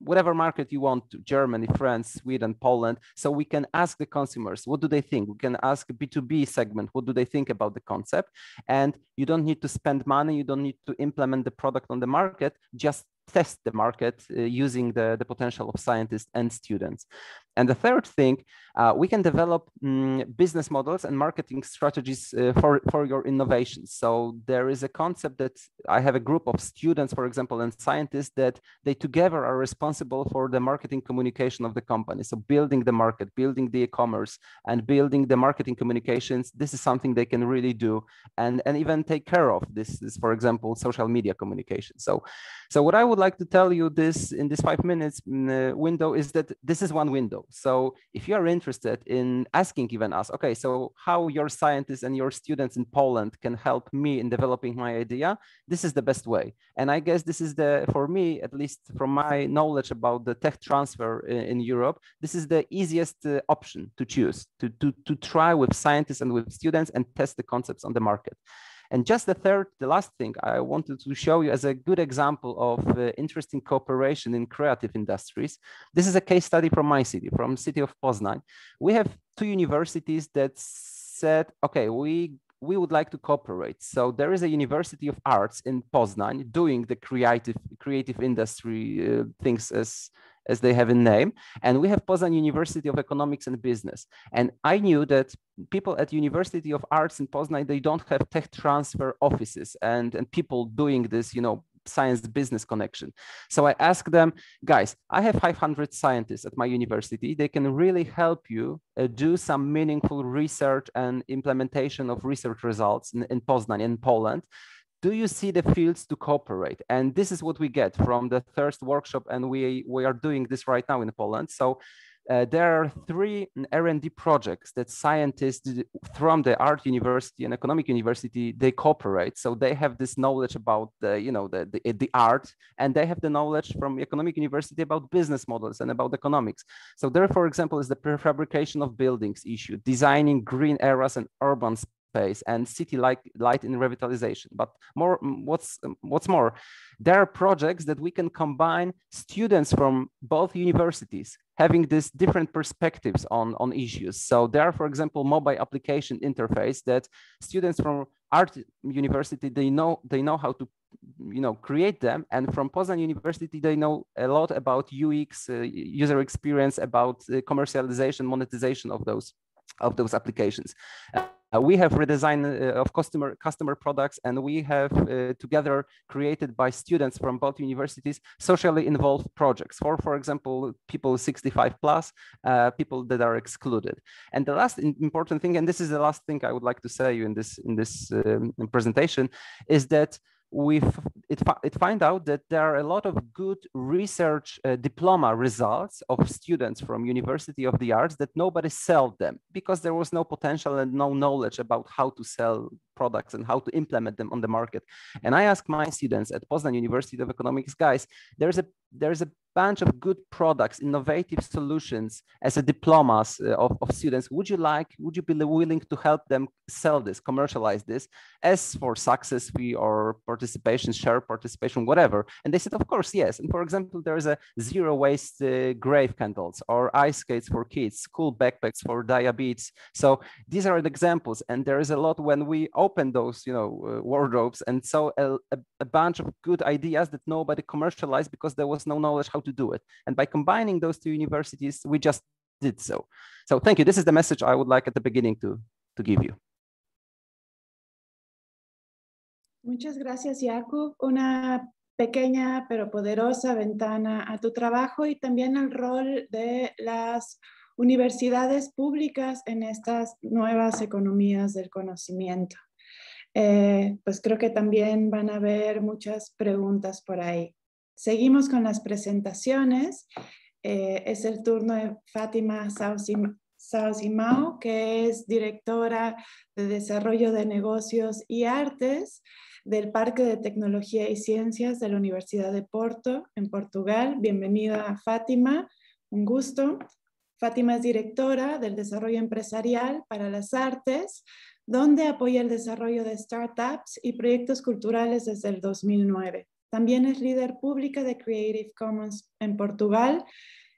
whatever market you want germany france sweden poland so we can ask the consumers what do they think we can ask b2b segment what do they think about the concept and you don't need to spend money you don't need to implement the product on the market just test the market uh, using the, the potential of scientists and students and the third thing, uh, we can develop um, business models and marketing strategies uh, for, for your innovations. So there is a concept that I have a group of students, for example, and scientists that they together are responsible for the marketing communication of the company. So building the market, building the e-commerce and building the marketing communications, this is something they can really do and, and even take care of. This is, for example, social media communication. So, so what I would like to tell you this in this five minutes mm, uh, window is that this is one window. So if you are interested in asking even us, okay, so how your scientists and your students in Poland can help me in developing my idea, this is the best way. And I guess this is the, for me, at least from my knowledge about the tech transfer in, in Europe, this is the easiest uh, option to choose, to, to, to try with scientists and with students and test the concepts on the market. And just the third, the last thing I wanted to show you as a good example of uh, interesting cooperation in creative industries. This is a case study from my city, from city of Poznan. We have two universities that said, okay, we we would like to cooperate. So there is a University of Arts in Poznan doing the creative creative industry uh, things as as they have a name. And we have Poznan University of Economics and Business. And I knew that people at University of Arts in Poznan, they don't have tech transfer offices and, and people doing this, you know, science business connection. So I asked them, guys, I have 500 scientists at my university. They can really help you uh, do some meaningful research and implementation of research results in, in Poznan, in Poland do you see the fields to cooperate? And this is what we get from the first workshop, and we, we are doing this right now in Poland. So uh, there are three R&D projects that scientists from the art university and economic university, they cooperate. So they have this knowledge about the, you know, the, the, the art, and they have the knowledge from economic university about business models and about economics. So there, for example, is the prefabrication of buildings issue, designing green areas and urban space and city like light in revitalization. But more, mm, what's mm, what's more, there are projects that we can combine students from both universities having these different perspectives on on issues. So there, are, for example, mobile application interface that students from art university they know they know how to you know create them and from poznan university they know a lot about ux uh, user experience about uh, commercialization monetization of those of those applications uh, we have redesigned uh, of customer customer products and we have uh, together created by students from both universities socially involved projects for for example people 65 plus uh, people that are excluded and the last important thing and this is the last thing i would like to say you in this in this um, presentation is that we've it, it find out that there are a lot of good research uh, diploma results of students from University of the Arts that nobody sold them because there was no potential and no knowledge about how to sell products and how to implement them on the market. And I ask my students at Poznan University of Economics, guys, there's a there's a bunch of good products, innovative solutions as a diplomas uh, of, of students. Would you like, would you be willing to help them sell this, commercialize this? As for success fee or participation share their participation, whatever. And they said, of course, yes. And for example, there is a zero waste uh, grave candles or ice skates for kids, school backpacks for diabetes. So these are the examples. And there is a lot when we open those, you know, uh, wardrobes and saw a, a, a bunch of good ideas that nobody commercialized because there was no knowledge how to do it. And by combining those two universities, we just did so. So thank you. This is the message I would like at the beginning to, to give you. Muchas gracias, Jacob. Una pequeña pero poderosa ventana a tu trabajo y también al rol de las universidades públicas en estas nuevas economías del conocimiento. Eh, pues creo que también van a haber muchas preguntas por ahí. Seguimos con las presentaciones. Eh, es el turno de Fátima sauzimao, que es directora de Desarrollo de Negocios y Artes del Parque de Tecnología y Ciencias de la Universidad de Porto, en Portugal. Bienvenida, Fátima. Un gusto. Fátima es directora del Desarrollo Empresarial para las Artes, donde apoya el desarrollo de startups y proyectos culturales desde el 2009. También es líder pública de Creative Commons en Portugal,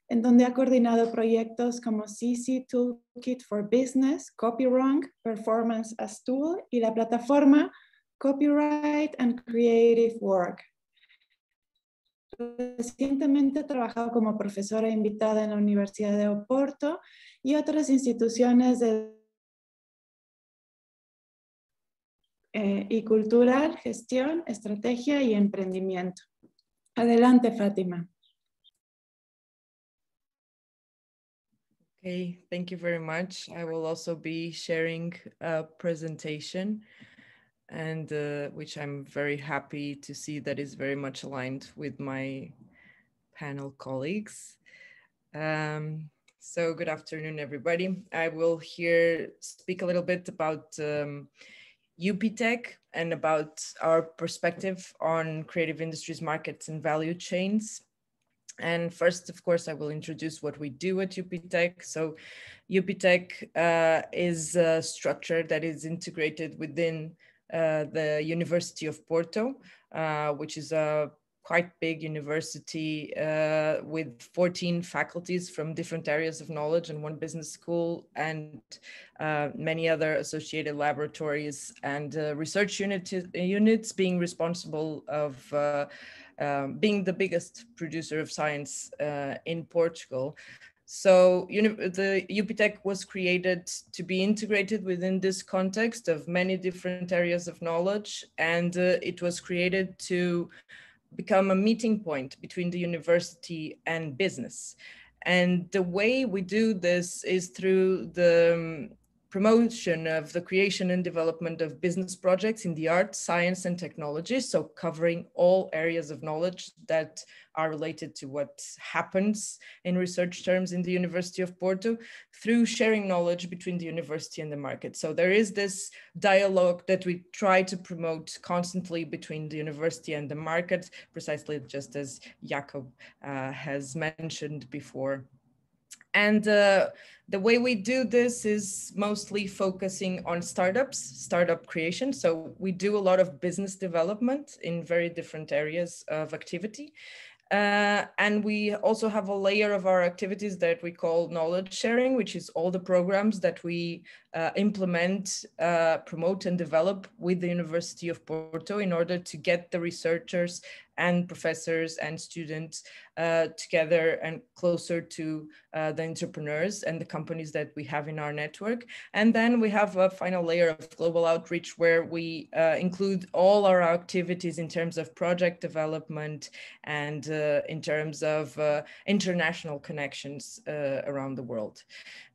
en donde ha coordinado proyectos como CC Toolkit for Business, Wrong, Performance as Tool y la plataforma copyright and creative work. Recientemente he trabajado como profesora invitada en la Universidad de Oporto y otras instituciones de, eh, y cultural, gestión, estrategia y emprendimiento. Adelante, Fátima. Okay, thank you very much. I will also be sharing a presentation. and uh, which I'm very happy to see that is very much aligned with my panel colleagues. Um, so good afternoon, everybody. I will here speak a little bit about um, UPTech and about our perspective on creative industries, markets, and value chains. And first, of course, I will introduce what we do at UPTech. So UPTech uh, is a structure that is integrated within uh, the University of Porto, uh, which is a quite big university uh, with 14 faculties from different areas of knowledge and one business school and uh, many other associated laboratories and uh, research unit, units being responsible of uh, um, being the biggest producer of science in Portugal. So the UPTech was created to be integrated within this context of many different areas of knowledge, and uh, it was created to become a meeting point between the university and business. And the way we do this is through the um, promotion of the creation and development of business projects in the arts, science, and technology. So covering all areas of knowledge that are related to what happens in research terms in the University of Porto through sharing knowledge between the university and the market. So there is this dialogue that we try to promote constantly between the university and the market, precisely just as Jakob uh, has mentioned before. And uh, the way we do this is mostly focusing on startups, startup creation. So we do a lot of business development in very different areas of activity. Uh, and we also have a layer of our activities that we call knowledge sharing, which is all the programs that we uh, implement, uh, promote, and develop with the University of Porto in order to get the researchers and professors and students uh, together and closer to uh, the entrepreneurs and the companies that we have in our network. And then we have a final layer of global outreach where we uh, include all our activities in terms of project development and uh, in terms of uh, international connections uh, around the world.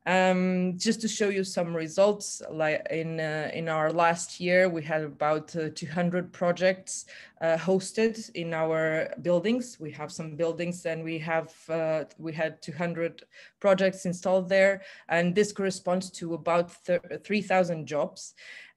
Um, just to show you some results, like in uh, in our last year, we had about uh, 200 projects uh, hosted in our buildings. We have some buildings, and we have uh, we had 200 projects installed there, and this corresponds to about 3,000 jobs.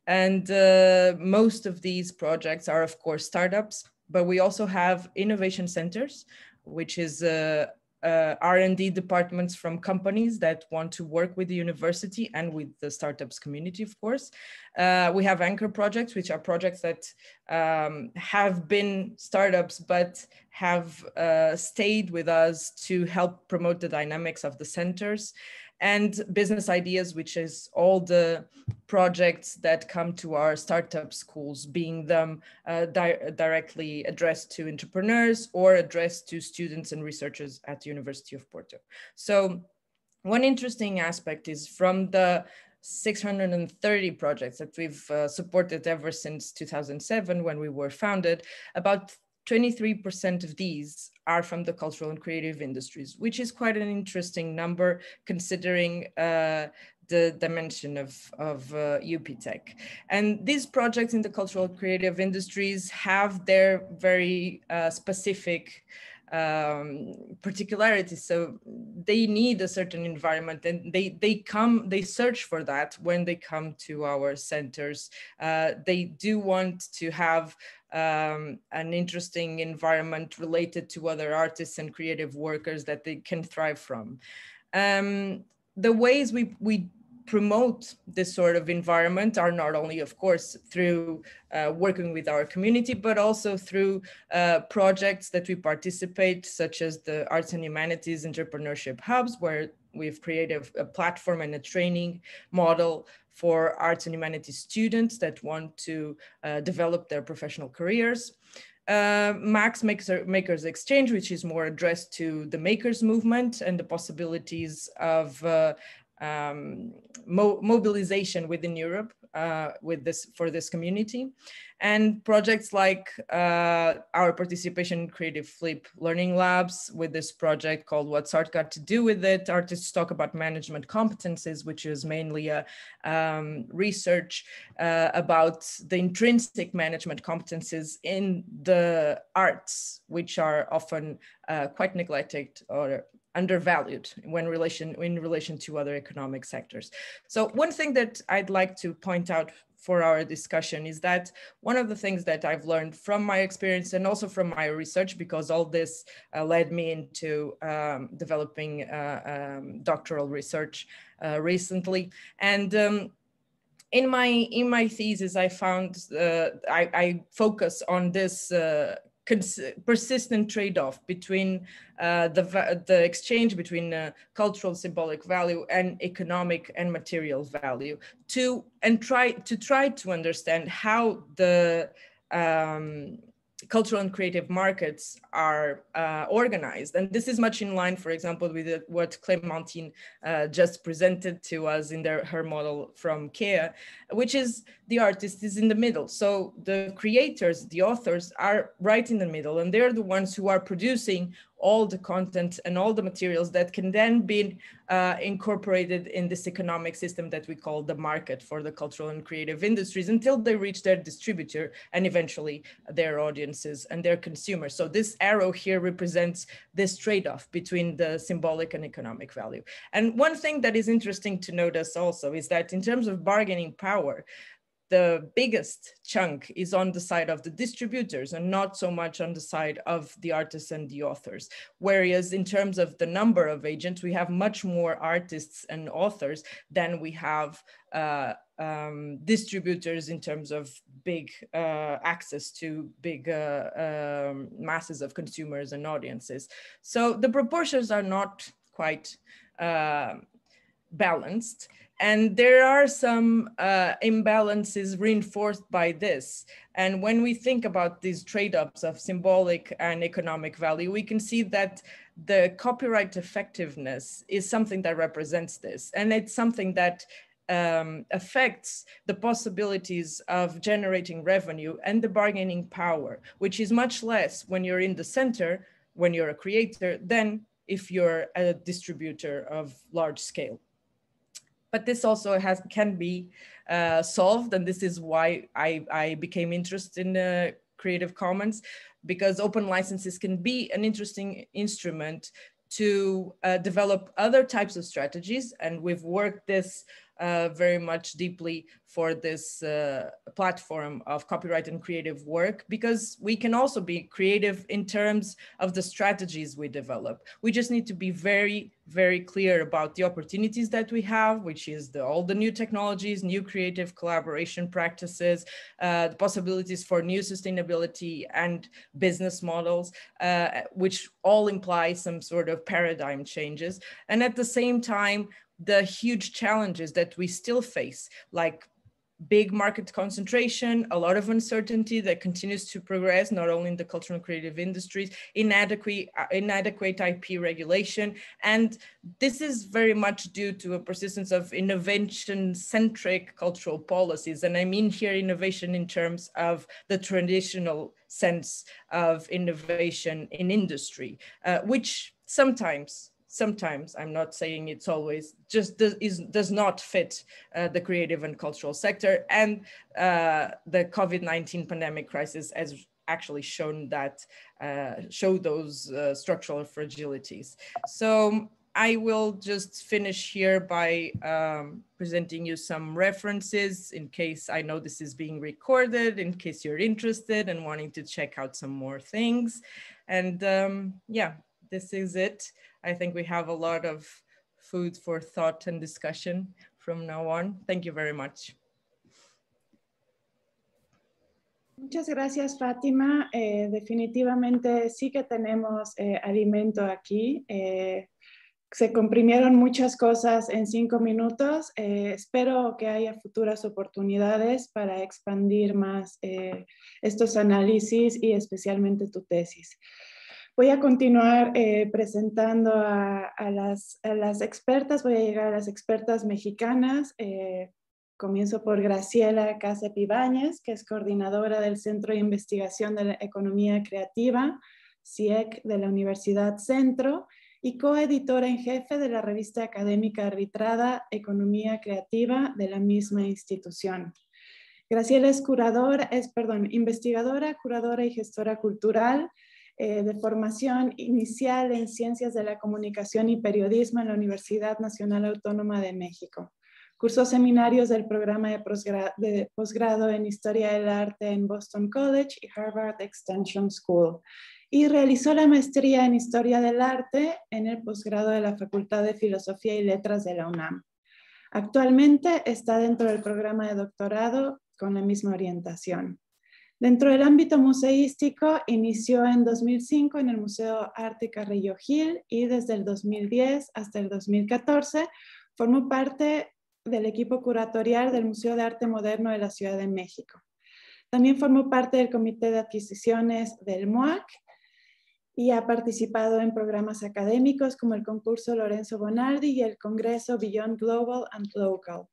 And uh, most of these projects are, of course, startups, but we also have innovation centers, which is a uh, uh, R&D departments from companies that want to work with the university and with the startups community, of course. Uh, we have anchor projects, which are projects that um, have been startups, but have uh, stayed with us to help promote the dynamics of the centers and business ideas, which is all the projects that come to our startup schools, being them uh, di directly addressed to entrepreneurs or addressed to students and researchers at the University of Porto. So one interesting aspect is from the 630 projects that we've uh, supported ever since 2007 when we were founded, about 23% of these are from the cultural and creative industries, which is quite an interesting number considering uh, the dimension of, of uh, UPTech. And these projects in the cultural and creative industries have their very uh, specific um, particularities. So they need a certain environment, and they they come they search for that when they come to our centers. Uh, they do want to have um, an interesting environment related to other artists and creative workers that they can thrive from. Um, the ways we we promote this sort of environment are not only, of course, through uh, working with our community, but also through uh, projects that we participate, such as the Arts and Humanities Entrepreneurship Hubs, where we've created a platform and a training model for arts and humanities students that want to uh, develop their professional careers. Uh, Max Makers Exchange, which is more addressed to the makers movement and the possibilities of uh, um, mo mobilization within Europe uh, with this for this community, and projects like uh, our participation in Creative Flip Learning Labs with this project called "What's Art Got to Do with It?" Artists talk about management competences, which is mainly a uh, um, research uh, about the intrinsic management competences in the arts, which are often uh, quite neglected or undervalued when relation in relation to other economic sectors. So one thing that I'd like to point out for our discussion is that one of the things that I've learned from my experience and also from my research, because all this uh, led me into um, developing uh, um, doctoral research uh, recently. And um, in my in my thesis, I found uh, I, I, focus on this uh, persistent trade-off between uh, the, the exchange between uh, cultural symbolic value and economic and material value to and try to try to understand how the um, cultural and creative markets are uh, organized. And this is much in line, for example, with what Clementine uh, just presented to us in their, her model from CARE, which is the artist is in the middle. So the creators, the authors are right in the middle, and they're the ones who are producing all the content and all the materials that can then be uh, incorporated in this economic system that we call the market for the cultural and creative industries until they reach their distributor and eventually their audiences and their consumers. So this arrow here represents this trade-off between the symbolic and economic value. And one thing that is interesting to notice also is that in terms of bargaining power, the biggest chunk is on the side of the distributors and not so much on the side of the artists and the authors. Whereas in terms of the number of agents, we have much more artists and authors than we have uh, um, distributors in terms of big uh, access to big uh, um, masses of consumers and audiences. So the proportions are not quite uh, balanced. And there are some uh, imbalances reinforced by this. And when we think about these trade offs of symbolic and economic value, we can see that the copyright effectiveness is something that represents this. And it's something that um, affects the possibilities of generating revenue and the bargaining power, which is much less when you're in the center, when you're a creator, than if you're a distributor of large scale but this also has can be uh, solved and this is why i, I became interested in uh, creative commons because open licenses can be an interesting instrument to uh, develop other types of strategies and we've worked this uh, very much deeply for this uh, platform of copyright and creative work because we can also be creative in terms of the strategies we develop. We just need to be very, very clear about the opportunities that we have, which is the, all the new technologies, new creative collaboration practices, uh, the possibilities for new sustainability and business models, uh, which all imply some sort of paradigm changes. And at the same time, the huge challenges that we still face, like big market concentration, a lot of uncertainty that continues to progress, not only in the cultural and creative industries, uh, inadequate, inadequate IP regulation. And this is very much due to a persistence of innovation-centric cultural policies. And I mean here innovation in terms of the traditional sense of innovation in industry, uh, which sometimes sometimes i'm not saying it's always just does, is, does not fit uh, the creative and cultural sector and uh, the covid-19 pandemic crisis has actually shown that uh, show those uh, structural fragilities so i will just finish here by um, presenting you some references in case i know this is being recorded in case you're interested and wanting to check out some more things and um, yeah this is it I think we have a lot of food for thought and discussion from now on. Thank you very much. Muchas gracias, Fátima. Eh, definitivamente sí que tenemos eh, alimento aquí. Eh, se comprimieron muchas cosas en cinco minutos. Eh, espero que haya futuras oportunidades para expandir más eh, estos análisis y especialmente tu tesis. Voy a continuar eh, presentando a, las, expertas, voy a llegar a las expertas mexicanas. Eh, comienzo por Graciela Casep que es coordinadora del Centro de Investigación de la Economía Creativa, CIEC e de la Universidad Centro, y coeditora en jefe de la revista académica arbitrada Economía Creativa de la misma institución. Graciela es curadora, es, perdón, investigadora, curadora y gestora cultural eh, de formación inicial en Ciencias de la Comunicación y Periodismo en la Universidad Nacional Autónoma de México. Cursó seminarios del programa de posgrado en Historia del Arte en Boston College y Harvard Extension School. Y realizó la maestría en Historia del Arte en el posgrado de la Facultad de Filosofía y Letras de la UNAM. Actualmente está dentro del programa de doctorado con la misma orientación. Dentro del ámbito museístico, inició en 2005 en el Museo Arte Carrillo Gil y desde el 2010 hasta el 2014 formó parte del equipo curatorial del Museo de Arte Moderno de la Ciudad de México. También formó parte del Comité de Adquisiciones del MOAC y ha participado en programas académicos como el concurso Lorenzo Bonardi y el Congreso Beyond Global and Local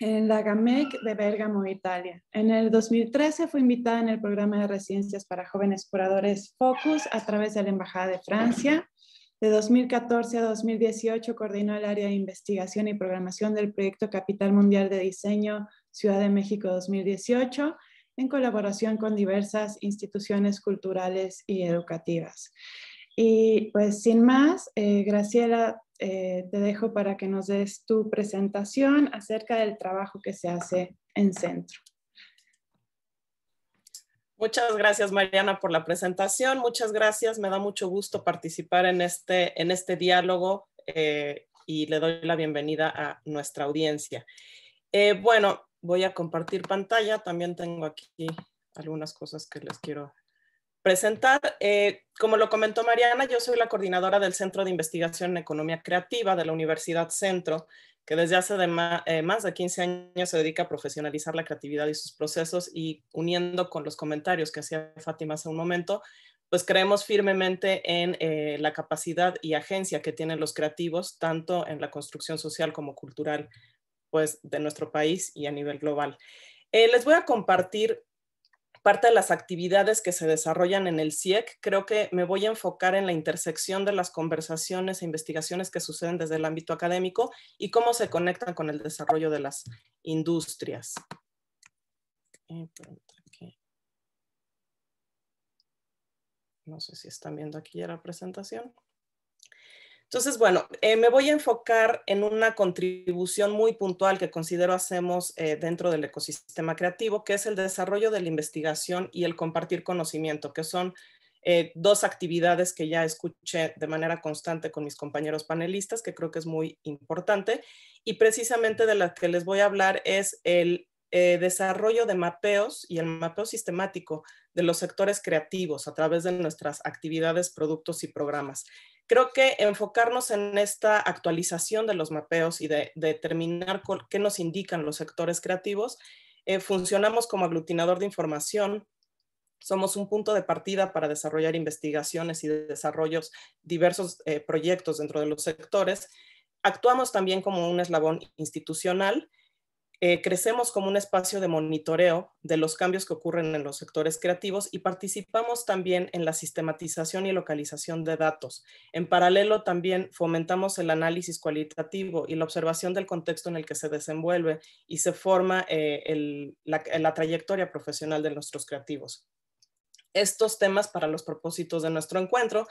en la GAMEC de Bélgamo, Italia. En el 2013 fue invitada en el programa de residencias para jóvenes curadores Focus a través de la Embajada de Francia. De 2014 a 2018 coordinó el área de investigación y programación del proyecto Capital Mundial de Diseño Ciudad de México 2018 en colaboración con diversas instituciones culturales y educativas. Y pues sin más, eh, Graciela eh, te dejo para que nos des tu presentación acerca del trabajo que se hace en centro. Muchas gracias, Mariana, por la presentación. Muchas gracias. Me da mucho gusto participar en este, en este diálogo eh, y le doy la bienvenida a nuestra audiencia. Eh, bueno, voy a compartir pantalla. También tengo aquí algunas cosas que les quiero presentar. Eh, como lo comentó Mariana, yo soy la coordinadora del Centro de Investigación en Economía Creativa de la Universidad Centro, que desde hace eh, más, de 15 años se dedica a profesionalizar la creatividad y sus procesos y uniendo con los comentarios que hacía Fátima hace un momento, pues creemos firmemente en eh, la capacidad y agencia que tienen los creativos, tanto en la construcción social como cultural pues, de nuestro país y a nivel global. les voy a compartir parte de las actividades que se desarrollan en el CIEC. E creo que me voy a enfocar en la intersección de las conversaciones e investigaciones que suceden desde el ámbito académico y cómo se conectan con el desarrollo de las industrias. Eh, no sé si están viendo aquí ya la presentación. Entonces, bueno, eh, me voy a enfocar en una contribución muy puntual que considero hacemos eh, dentro del ecosistema creativo, que es el desarrollo de la investigación y el compartir conocimiento, que son eh, dos actividades que ya escuché de manera constante con mis compañeros panelistas, que creo que es muy importante. Y precisamente de las que les voy a hablar es el desarrollo de mapeos y el mapeo sistemático de los sectores creativos a través de nuestras actividades, productos y programas creo que enfocarnos en esta actualización de los mapeos y de, determinar qué nos indican los sectores creativos, eh, funcionamos como aglutinador de información, somos un punto de partida para desarrollar investigaciones y desarrollos diversos eh, proyectos dentro de los sectores. Actuamos también como un eslabón institucional eh, crecemos como un espacio de monitoreo de los cambios que ocurren en los sectores creativos y participamos también en la sistematización y localización de datos. En paralelo, también fomentamos el análisis cualitativo y la observación del contexto en el que se desenvuelve y se forma eh, la trayectoria profesional de nuestros creativos. Estos temas para los propósitos de nuestro encuentro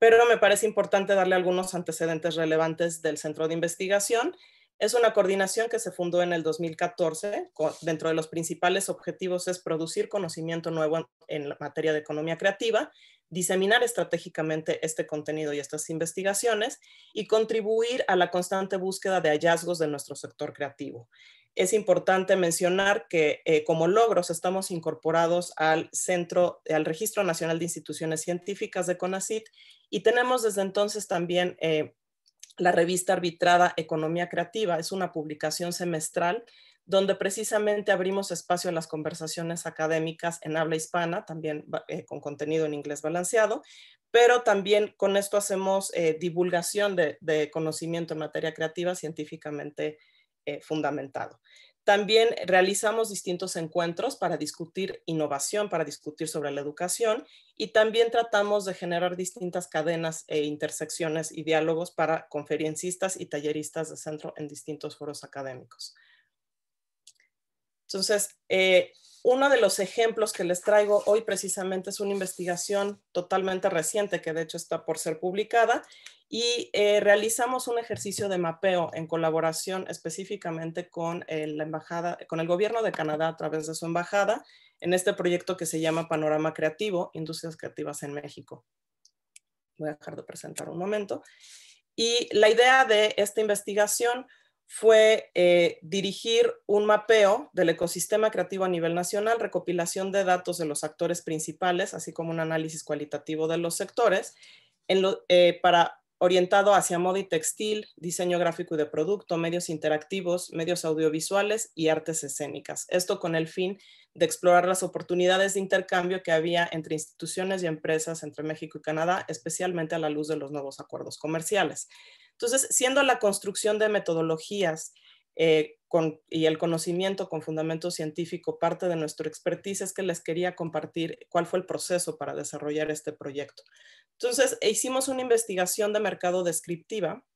pero me parece importante darle algunos antecedentes relevantes del centro de investigación es una coordinación que se fundó en el 2014. Dentro de los principales objetivos es producir conocimiento nuevo en materia de economía creativa, diseminar estratégicamente este contenido y estas investigaciones y contribuir a la constante búsqueda de hallazgos de nuestro sector creativo es importante mencionar que eh, como logros estamos incorporados al centro, al Registro Nacional de Instituciones Científicas de CONACIT y tenemos desde entonces también eh, la revista arbitrada Economía Creativa. Es una publicación semestral donde precisamente abrimos espacio a las conversaciones académicas en habla hispana, también eh, con contenido en inglés balanceado, pero también con esto hacemos eh, divulgación de, conocimiento en materia creativa científicamente eh, fundamentado. También realizamos distintos encuentros para discutir innovación, para discutir sobre la educación y también tratamos de generar distintas cadenas e intersecciones y diálogos para conferencistas y talleristas de centro en distintos foros académicos. Entonces, eh, uno de los ejemplos que les traigo hoy precisamente es una investigación totalmente reciente que de hecho está por ser publicada y eh, realizamos un ejercicio de mapeo en colaboración específicamente con eh, la embajada, con el gobierno de Canadá a través de su embajada en este proyecto que se llama Panorama Creativo, Industrias Creativas en México. Voy a dejar de presentar un momento. Y la idea de esta investigación fue eh, dirigir un mapeo del ecosistema creativo a nivel nacional, recopilación de datos de los actores principales, así como un análisis cualitativo de los sectores, en lo, para orientado hacia moda y textil, diseño gráfico y de producto, medios interactivos, medios audiovisuales y artes escénicas. Esto con el fin de explorar las oportunidades de intercambio que había entre instituciones y empresas entre México y Canadá, especialmente a la luz de los nuevos acuerdos comerciales. Entonces, siendo la construcción de metodologías eh, y el conocimiento con fundamento científico, parte de nuestro expertise es que les quería compartir cuál fue el proceso para desarrollar este proyecto. Entonces, e hicimos una investigación de mercado descriptiva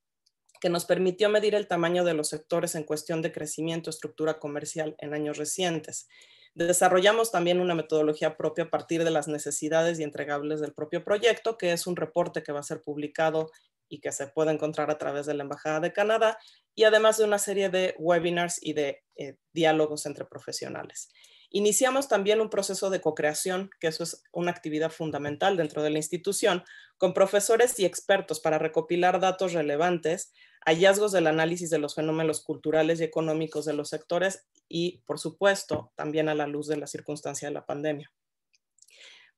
que nos permitió medir el tamaño de los sectores en cuestión de crecimiento, estructura comercial en años recientes. Desarrollamos también una metodología propia a partir de las necesidades y entregables del propio proyecto, que es un reporte que va a ser publicado y que se puede encontrar a través de la Embajada de Canadá y además de una serie de webinars y de eh, diálogos entre profesionales. Iniciamos también un proceso de co-creación, que eso es una actividad fundamental dentro de la institución, con profesores y expertos para recopilar datos relevantes, hallazgos del análisis de los fenómenos culturales y económicos de los sectores y, por supuesto, también a la luz de la circunstancia de la pandemia.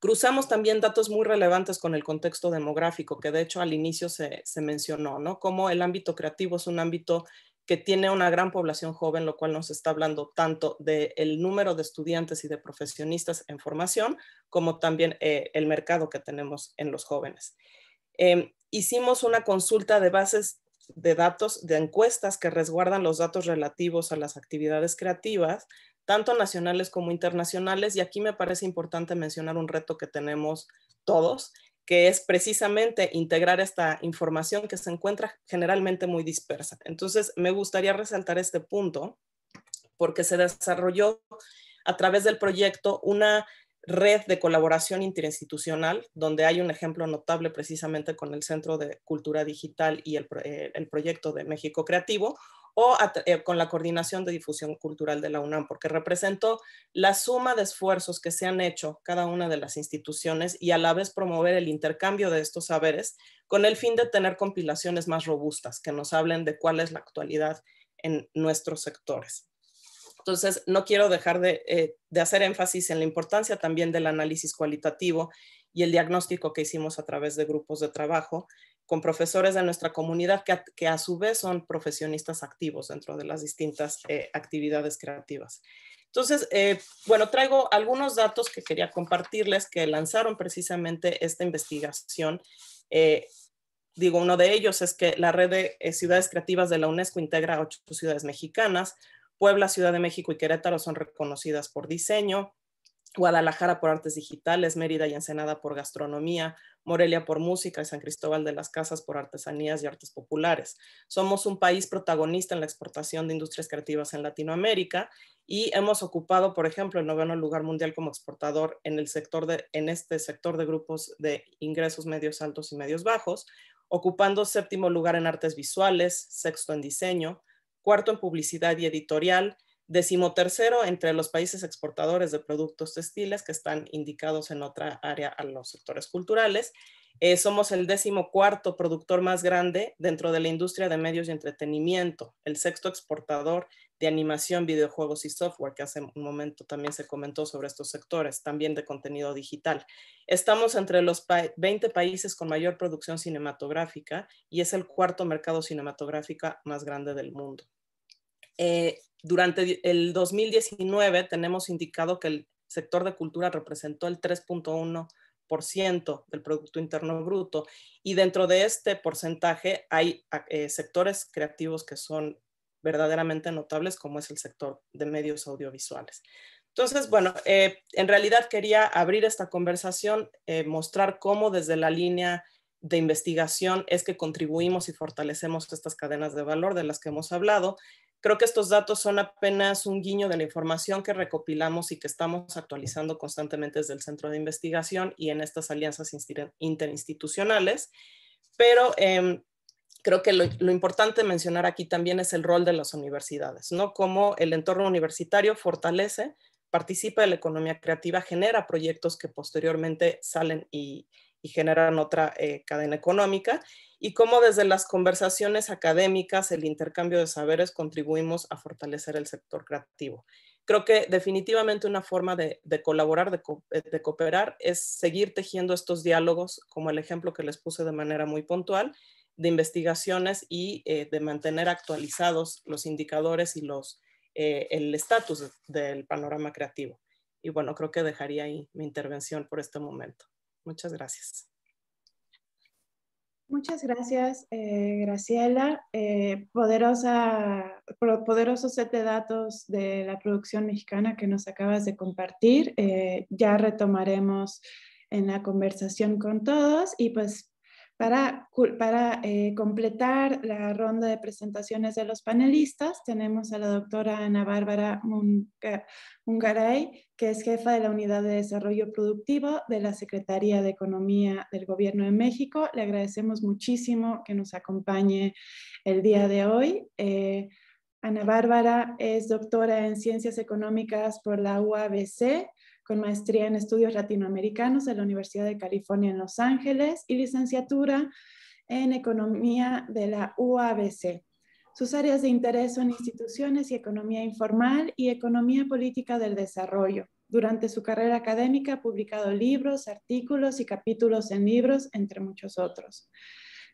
Cruzamos también datos muy relevantes con el contexto demográfico, que de hecho al inicio se, mencionó, ¿no? Como el ámbito creativo es un ámbito que tiene una gran población joven, lo cual nos está hablando tanto del número de estudiantes y de profesionistas en formación, como también eh, el mercado que tenemos en los jóvenes. Em, hicimos una consulta de bases de datos, de encuestas que resguardan los datos relativos a las actividades creativas tanto nacionales como internacionales. Y aquí me parece importante mencionar un reto que tenemos todos, que es precisamente integrar esta información que se encuentra generalmente muy dispersa. Entonces, me gustaría resaltar este punto porque se desarrolló a través del proyecto una red de colaboración interinstitucional, donde hay un ejemplo notable precisamente con el Centro de Cultura Digital y el, eh, proyecto de México Creativo, o eh, con la coordinación de difusión cultural de la UNAM, porque representó la suma de esfuerzos que se han hecho cada una de las instituciones y a la vez promover el intercambio de estos saberes con el fin de tener compilaciones más robustas que nos hablen de cuál es la actualidad en nuestros sectores. Entonces, no quiero dejar de eh, hacer énfasis en la importancia también del análisis cualitativo y el diagnóstico que hicimos a través de grupos de trabajo con profesores de nuestra comunidad que a, su vez son profesionistas activos dentro de las distintas eh, actividades creativas. Entonces, eh, bueno, traigo algunos datos que quería compartirles que lanzaron precisamente esta investigación. Eh, digo, uno de ellos es que la red de ciudades creativas de la UNESCO integra ocho ciudades mexicanas. Puebla, Ciudad de México y Querétaro son reconocidas por diseño. Guadalajara por artes digitales, Mérida y Ensenada por gastronomía, Morelia por música y San Cristóbal de las Casas por artesanías y artes populares. Somos un país protagonista en la exportación de industrias creativas en Latinoamérica y hemos ocupado, por ejemplo, el noveno lugar mundial como exportador en, el sector en este sector de grupos de ingresos medios altos y medios bajos, ocupando séptimo lugar en artes visuales, sexto en diseño, cuarto en publicidad y editorial, decimotercero entre los países exportadores de productos textiles que están indicados en otra área a los sectores culturales. Eh, somos el decimocuarto productor más grande dentro de la industria de medios y entretenimiento, el sexto exportador de animación, videojuegos y software, que hace un momento también se comentó sobre estos sectores, también de contenido digital. Estamos entre los 20 países con mayor producción cinematográfica y es el cuarto mercado cinematográfico más grande del mundo. Eh, durante el 2019 tenemos indicado que el sector de cultura representó el 3.1% del Producto Interno Bruto y dentro de este porcentaje hay ah, eh, sectores creativos que son verdaderamente notables como es el sector de medios audiovisuales. Entonces, bueno, eh, en realidad quería abrir esta conversación, mostrar cómo desde la línea de investigación es que contribuimos y fortalecemos estas cadenas de valor de las que hemos hablado, Creo que estos datos son apenas un guiño de la información que recopilamos y que estamos actualizando constantemente desde el centro de investigación y en estas alianzas interinstitucionales, pero em, creo que lo, importante mencionar aquí también es el rol de las universidades, ¿no? Cómo el entorno universitario fortalece, participa de la economía creativa, genera proyectos que posteriormente salen y, generan otra eh, cadena económica y cómo desde las conversaciones académicas, el intercambio de saberes, contribuimos a fortalecer el sector creativo. Creo que definitivamente una forma de, colaborar, eh, de, cooperar, es seguir tejiendo estos diálogos, como el ejemplo que les puse de manera muy puntual, de investigaciones y eh, de mantener actualizados los indicadores y los, eh, el estatus del panorama creativo. Y bueno, creo que dejaría ahí mi intervención por este momento. Muchas gracias. Muchas gracias, eh, Graciela. Eh, poderoso set de datos de la producción mexicana que nos acabas de compartir. Eh, ya retomaremos en la conversación con todos y pues para, eh, completar la ronda de presentaciones de los panelistas, tenemos a la doctora Ana Bárbara Mungaray, que es jefa de la Unidad de Desarrollo Productivo de la Secretaría de Economía del Gobierno de México. Le agradecemos muchísimo que nos acompañe el día de hoy. Eh, Ana Bárbara es doctora en Ciencias Económicas por la UABC con maestría en estudios latinoamericanos de la Universidad de California en Los Ángeles y licenciatura en economía de la UABC. Sus áreas de interés son instituciones y economía informal y economía política del desarrollo. Durante su carrera académica ha publicado libros, artículos y capítulos en libros, entre muchos otros.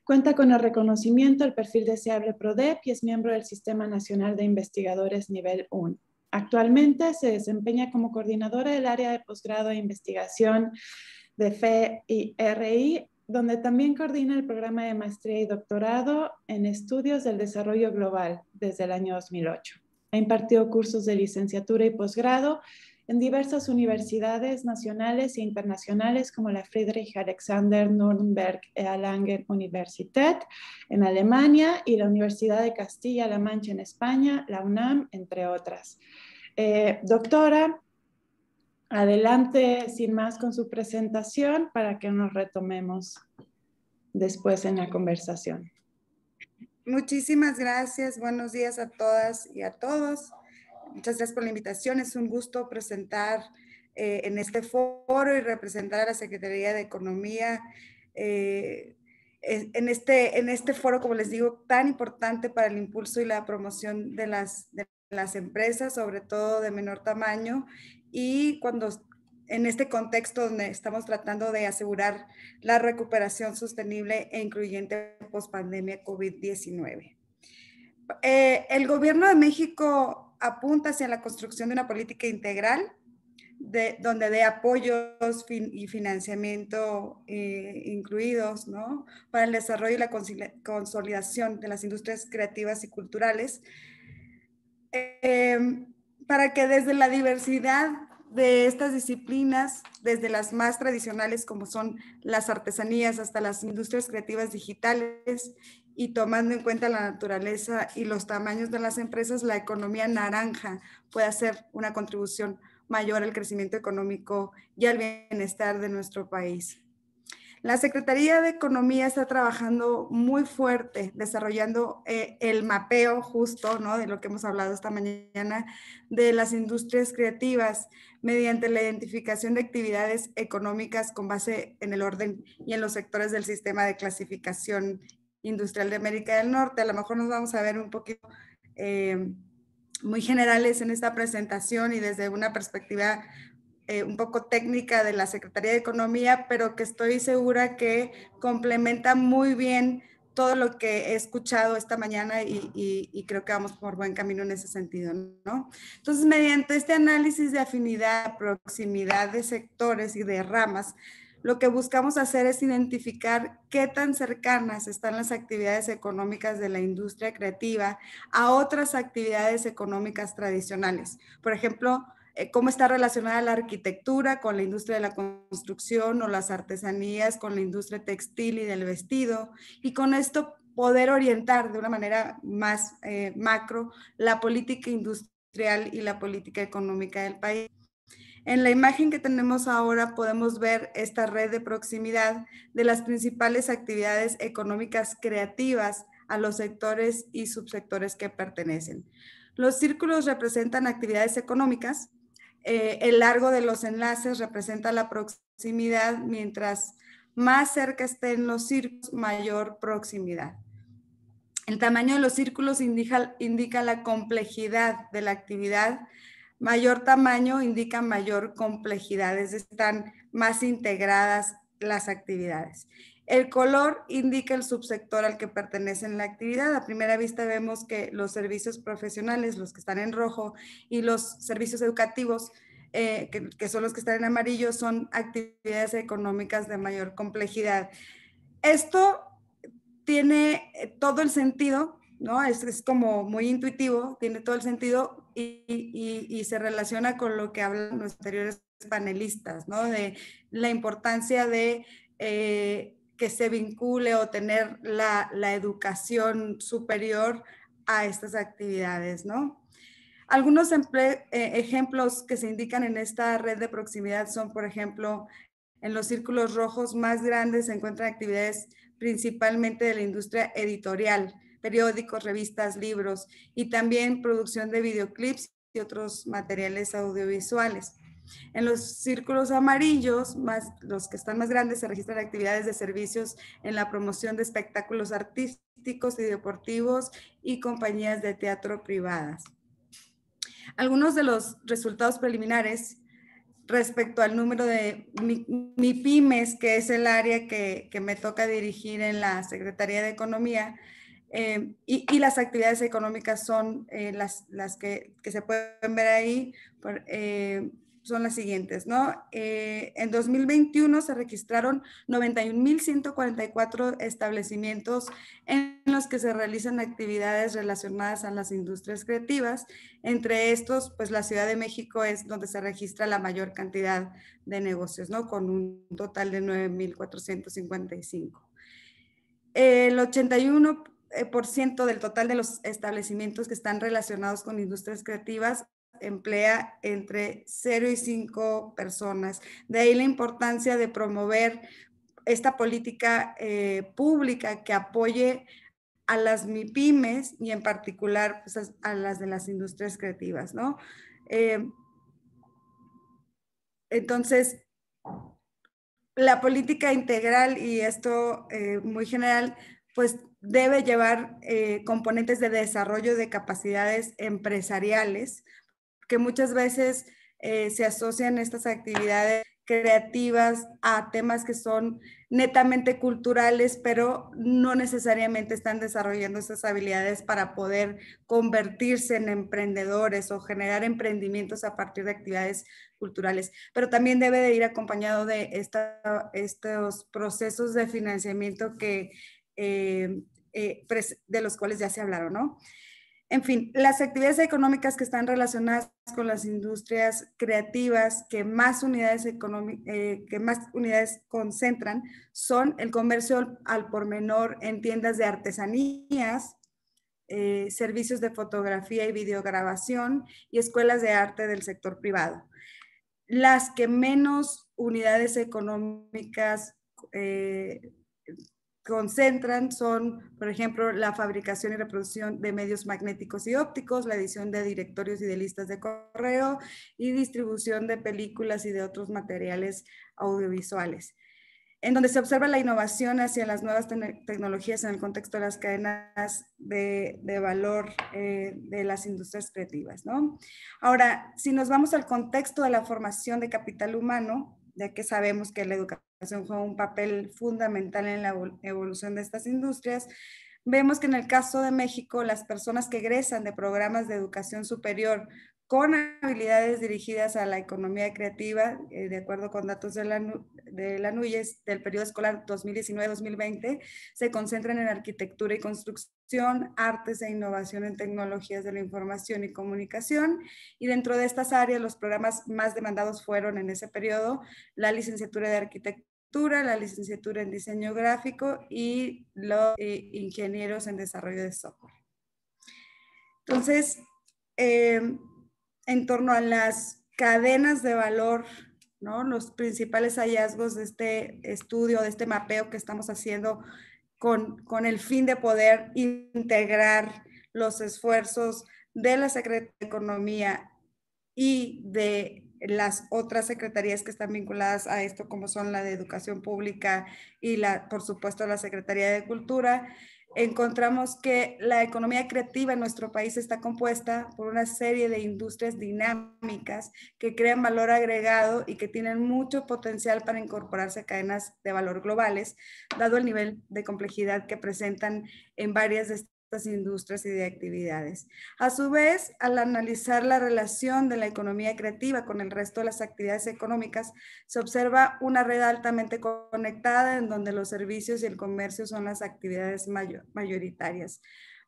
Cuenta con el reconocimiento al perfil deseable PRODEP y es miembro del Sistema Nacional de Investigadores Nivel 1. Actualmente se desempeña como coordinadora del área de posgrado e investigación de FE donde también coordina el programa de maestría y doctorado en estudios del desarrollo global desde el año 2008. Ha impartido cursos de licenciatura y posgrado en diversas universidades nacionales e internacionales como la Friedrich Alexander Nürnberg Erlangen Universität en Alemania y la Universidad de Castilla-La Mancha en España, la UNAM, entre otras. Eh, doctora, adelante sin más con su presentación para que nos retomemos después en la conversación. Muchísimas gracias, buenos días a todas y a todos muchas gracias por la invitación. Es un gusto presentar eh, en este foro y representar a la Secretaría de Economía eh, en, este, en este foro, como les digo, tan importante para el impulso y la promoción de las, de las empresas, sobre todo de menor tamaño, y cuando en este contexto donde estamos tratando de asegurar la recuperación sostenible e incluyente post pandemia COVID-19. Eh, el gobierno de México apunta hacia la construcción de una política integral de, donde dé apoyos y financiamiento eh, incluidos para el desarrollo y la consolidación de las industrias creativas y culturales, em, para que desde la diversidad de estas disciplinas, desde las más tradicionales como son las artesanías hasta las industrias creativas digitales y tomando en cuenta la naturaleza y los tamaños de las empresas, la economía naranja puede hacer una contribución mayor al crecimiento económico y al bienestar de nuestro país. La Secretaría de Economía está trabajando muy fuerte, desarrollando eh, el mapeo justo, ¿no? De lo que hemos hablado esta mañana, de las industrias creativas, mediante la identificación de actividades económicas con base en el orden y en los sectores del sistema de clasificación industrial de América del Norte. A lo mejor nos vamos a ver un poquito eh, muy generales en esta presentación y desde una perspectiva eh, un poco técnica de la Secretaría de Economía, pero que estoy segura que complementa muy bien todo lo que he escuchado esta mañana y, y, creo que vamos por buen camino en ese sentido, ¿no? Entonces, mediante este análisis de afinidad, proximidad de sectores y de ramas, lo que buscamos hacer es identificar qué tan cercanas están las actividades económicas de la industria creativa a otras actividades económicas tradicionales. Por ejemplo, eh, cómo está relacionada la arquitectura con la industria de la construcción o las artesanías con la industria textil y del vestido. Y con esto poder orientar de una manera más eh, macro la política industrial y la política económica del país. En la imagen que tenemos ahora podemos ver esta red de proximidad de las principales actividades económicas creativas a los sectores y subsectores que pertenecen. Los círculos representan actividades económicas, eh, el largo de los enlaces representa la proximidad, mientras más cerca estén los círculos, mayor proximidad. El tamaño de los círculos indica, indica la complejidad de la actividad Mayor tamaño indica mayor complejidad, es, están más integradas las actividades. El color indica el subsector al que pertenece la actividad. A primera vista vemos que los servicios profesionales, los que están en rojo, y los servicios educativos, eh, que, son los que están en amarillo, son actividades económicas de mayor complejidad. Esto tiene eh, todo el sentido, ¿no? Es, es como muy intuitivo, tiene todo el sentido y, se relaciona con lo que hablan los anteriores panelistas, ¿no? De la importancia de eh, que se vincule o tener la, educación superior a estas actividades, ¿no? Algunos eh, ejemplos que se indican en esta red de proximidad son, por ejemplo, en los círculos rojos más grandes se encuentran actividades principalmente de la industria editorial, periódicos, revistas, libros y también producción de videoclips y otros materiales audiovisuales. En los círculos amarillos, más los que están más grandes, se registran actividades de servicios en la promoción de espectáculos artísticos y deportivos y compañías de teatro privadas. Algunos de los resultados preliminares respecto al número de MIPIMES, que es el área que me toca dirigir en la Secretaría de Economía, eh, y, las actividades económicas son eh, las, que, se pueden ver ahí, eh, son las siguientes, ¿no? en 2021 se registraron 91.144 establecimientos en los que se realizan actividades relacionadas a las industrias creativas. Entre estos, pues la Ciudad de México es donde se registra la mayor cantidad de negocios, ¿no? Con un total de 9.455. El 81 eh, ciento del total de los establecimientos que están relacionados con industrias creativas emplea entre 0 y 5 personas. De ahí la importancia de promover esta política eh, pública que apoye a las MIPIMES y en particular pues, a las de las industrias creativas, eh, entonces, la política integral y esto muy general, pues debe llevar eh, componentes de desarrollo de capacidades empresariales, que muchas veces eh, se asocian estas actividades creativas a temas que son netamente culturales, pero no necesariamente están desarrollando esas habilidades para poder convertirse en emprendedores o generar emprendimientos a partir de actividades culturales. Pero también debe de ir acompañado de estos procesos de financiamiento que eh, eh, de los cuales ya se hablaron, ¿no? En fin, las actividades económicas que están relacionadas con las industrias creativas que más unidades, eh, que más unidades concentran son el comercio al por menor en tiendas de artesanías, eh, servicios de fotografía y videograbación y escuelas de arte del sector privado. Las que menos unidades económicas eh, concentran son, por ejemplo, la fabricación y reproducción de medios magnéticos y ópticos, la edición de directorios y de listas de correo y distribución de películas y de otros materiales audiovisuales en donde se observa la innovación hacia las nuevas tecnologías en el contexto de las cadenas de, valor eh, de las industrias creativas. ¿no? Ahora, si nos vamos al contexto de la formación de capital humano, ya que sabemos que la educación juega un papel fundamental en la evolución de estas industrias. Vemos que en el caso de México, las personas que egresan de programas de educación superior con habilidades dirigidas a la economía creativa, eh, de acuerdo con datos de la, de la NUYES del periodo escolar 2019-2020, se concentran en arquitectura y construcción, artes e innovación en tecnologías de la información y comunicación. Y dentro de estas áreas, los programas más demandados fueron en ese periodo la licenciatura de arquitectura la licenciatura en diseño gráfico y los eh, ingenieros en desarrollo de software. Entonces, eh, en torno a las cadenas de valor, los principales hallazgos de este estudio, de este mapeo que estamos haciendo con, con el fin de poder integrar los esfuerzos de la Secretaría de Economía y de las otras secretarías que están vinculadas a esto, como son la de Educación Pública y, la, por supuesto, la Secretaría de Cultura, encontramos que la economía creativa en nuestro país está compuesta por una serie de industrias dinámicas que crean valor agregado y que tienen mucho potencial para incorporarse a cadenas de valor globales, dado el nivel de complejidad que presentan en varias de industrias y de actividades. A su vez, al analizar la relación de la economía creativa con el resto de las actividades económicas, se observa una red altamente conectada en donde los servicios y el comercio son las actividades mayoritarias.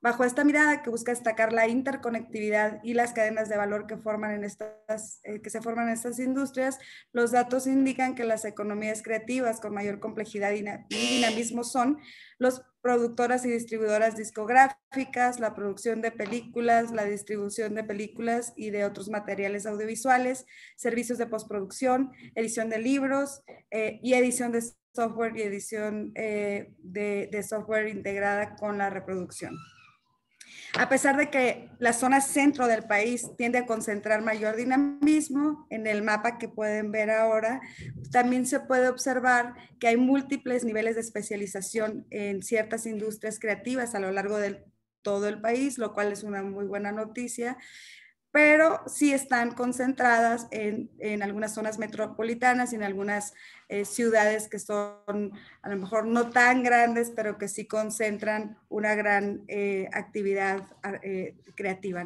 Bajo esta mirada que busca destacar la interconectividad y las cadenas de valor que, forman en estas, eh, que se forman en estas industrias, los datos indican que las economías creativas con mayor complejidad y dinamismo son los productoras y distribuidoras discográficas, la producción de películas, la distribución de películas y de otros materiales audiovisuales, servicios de postproducción, edición de libros eh, y edición de software y edición eh, de software integrada con la reproducción. A pesar de que la zona centro del país tiende a concentrar mayor dinamismo, en el mapa que pueden ver ahora, también se puede observar que hay múltiples niveles de especialización en ciertas industrias creativas a lo largo de todo el país, lo cual es una muy buena noticia pero sí están concentradas en, algunas zonas metropolitanas y en algunas eh, ciudades que son a lo mejor no tan grandes, pero que sí concentran una gran eh, actividad eh, creativa,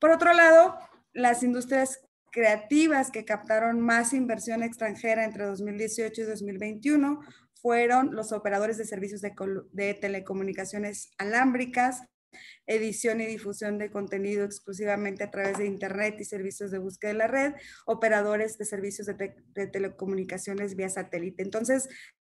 Por otro lado, las industrias creativas que captaron más inversión extranjera entre 2018 y 2021 fueron los operadores de servicios de, de telecomunicaciones alámbricas, edición y difusión de contenido exclusivamente a través de Internet y servicios de búsqueda de la red, operadores de servicios de, telecomunicaciones vía satélite. Entonces,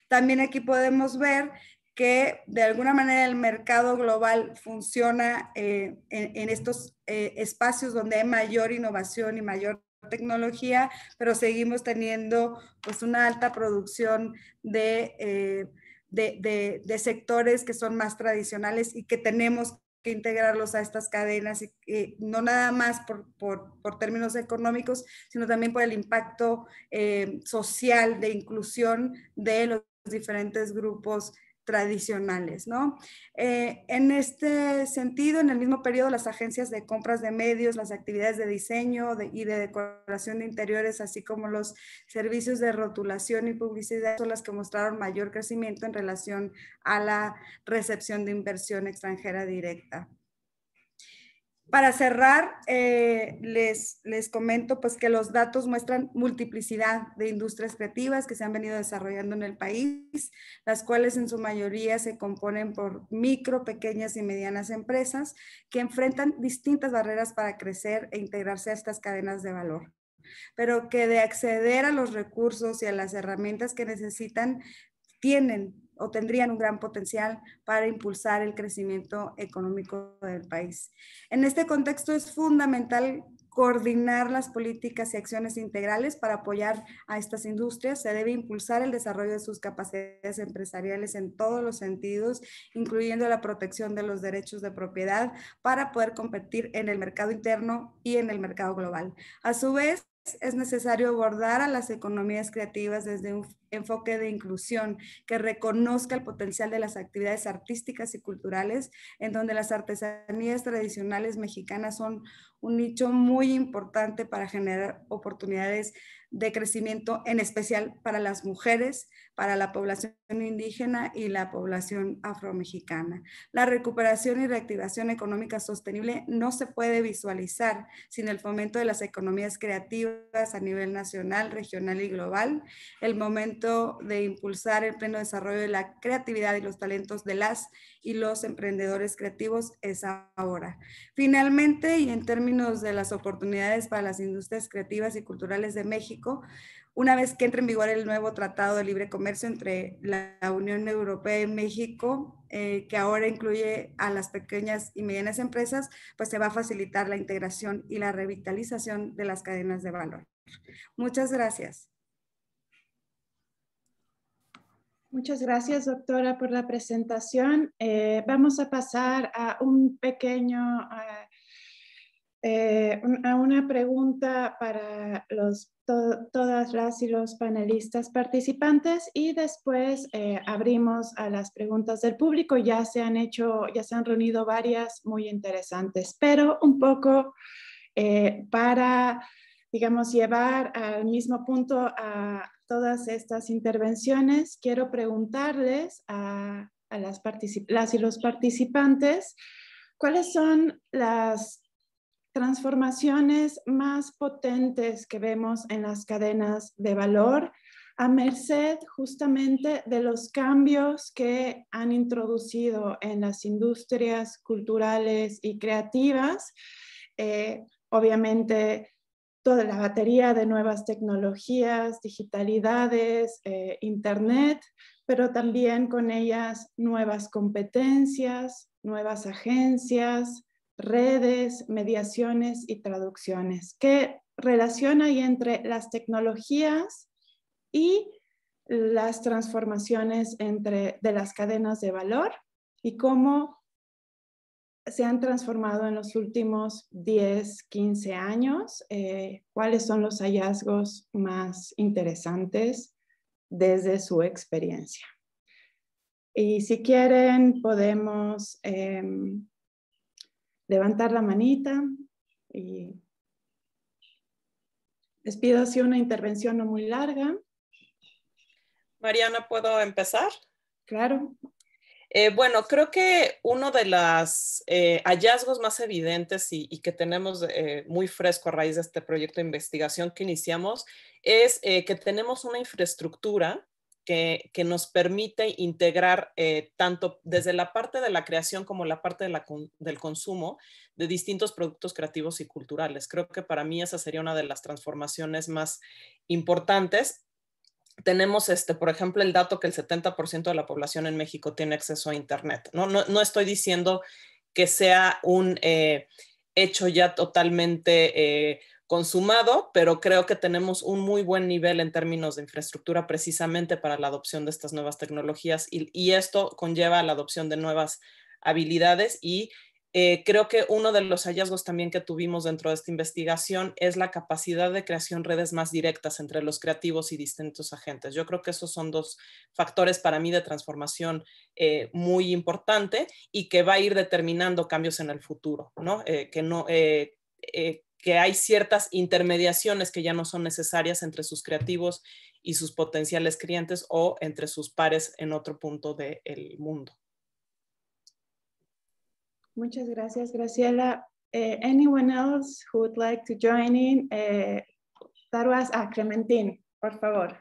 también aquí podemos ver que de alguna manera el mercado global funciona eh, en, estos eh, espacios donde hay mayor innovación y mayor tecnología, pero seguimos teniendo pues una alta producción de, eh, de sectores que son más tradicionales y que tenemos integrarlos a estas cadenas, eh, eh no nada más por, términos económicos, sino también por el impacto eh, social de inclusión de los diferentes grupos tradicionales, ¿no? Eh, en este sentido, en el mismo periodo, las agencias de compras de medios, las actividades de diseño y de decoración de interiores, así como los servicios de rotulación y publicidad, son las que mostraron mayor crecimiento en relación a la recepción de inversión extranjera directa. Para cerrar, eh, les, les comento pues que los datos muestran multiplicidad de industrias creativas que se han venido desarrollando en el país, las cuales en su mayoría se componen por micro, pequeñas y medianas empresas que enfrentan distintas barreras para crecer e integrarse a estas cadenas de valor pero que de acceder a los recursos y a las herramientas que necesitan tienen o tendrían un gran potencial para impulsar el crecimiento económico del país. En este contexto es fundamental coordinar las políticas y acciones integrales para apoyar a estas industrias. Se debe impulsar el desarrollo de sus capacidades empresariales en todos los sentidos, incluyendo la protección de los derechos de propiedad para poder competir en el mercado interno y en el mercado global. A su vez, es necesario abordar a las economías creativas desde un enfoque de inclusión que reconozca el potencial de las actividades artísticas y culturales, en donde las artesanías tradicionales mexicanas son un nicho muy importante para generar oportunidades de crecimiento, en especial para las mujeres, para la población indígena y la población afromexicana. La recuperación y reactivación económica sostenible no se puede visualizar sin el fomento de las economías creativas a nivel nacional, regional y global. El momento de impulsar el pleno desarrollo de la creatividad y los talentos de las y los emprendedores creativos es ahora. Finalmente, y en términos de las oportunidades para las industrias creativas y culturales de México, una vez que entre en vigor el nuevo Tratado de Libre Comercio entre la Unión Europea y México, eh, que ahora incluye a las pequeñas y medianas empresas, pues se va a facilitar la integración y la revitalización de las cadenas de valor. Muchas gracias. Muchas gracias, doctora, por la presentación. Eh, vamos a pasar a un pequeño eh, eh, a una pregunta para los, todas las y los panelistas participantes y después eh, abrimos a las preguntas del público. Ya se han hecho, ya se han reunido varias muy interesantes, pero un poco eh, para, digamos, llevar al mismo punto a todas estas intervenciones, quiero preguntarles a, las y los participantes cuáles son las transformaciones más potentes que vemos en las cadenas de valor a merced justamente de los cambios que han introducido en las industrias culturales y creativas. Eh, obviamente, toda la batería de nuevas tecnologías, digitalidades, eh, Internet, pero también con ellas nuevas competencias, nuevas agencias, redes, mediaciones y traducciones. ¿Qué relación hay entre las tecnologías y las transformaciones de las cadenas de valor y cómo se han transformado en los últimos 10, 15 años? Eh, ¿Cuáles son los hallazgos más interesantes desde su experiencia? Y si quieren, podemos... Em, levantar la manita y les pido así una intervención no muy larga. Mariana, ¿puedo empezar? Claro. Eh, bueno, creo que uno de los eh, hallazgos más evidentes y, que tenemos eh, muy fresco a raíz de este proyecto de investigación que iniciamos es que tenemos una infraestructura que, nos permite integrar eh, tanto desde la parte de la creación como la parte del consumo de distintos productos creativos y culturales. Creo que para mí esa sería una de las transformaciones más importantes tenemos, este, por ejemplo, el dato que el 70% de la población en México tiene acceso a Internet. No, estoy diciendo que sea un eh, hecho ya totalmente eh, consumado, pero creo que tenemos un muy buen nivel en términos de infraestructura precisamente para la adopción de estas nuevas tecnologías y, esto conlleva la adopción de nuevas habilidades y eh, creo que uno de los hallazgos también que tuvimos dentro de esta investigación es la capacidad de creación redes más directas entre los creativos y distintos agentes. Yo creo que esos son dos factores para mí de transformación eh, muy importante y que va a ir determinando cambios en el futuro, ¿no? Eh, que no que hay ciertas intermediaciones que ya no son necesarias entre sus creativos y sus potenciales clientes o entre sus pares en otro punto del de mundo. Muchas gracias, Graciela. Eh, anyone else who would like to join in? Uh, eh, that ah, por favor.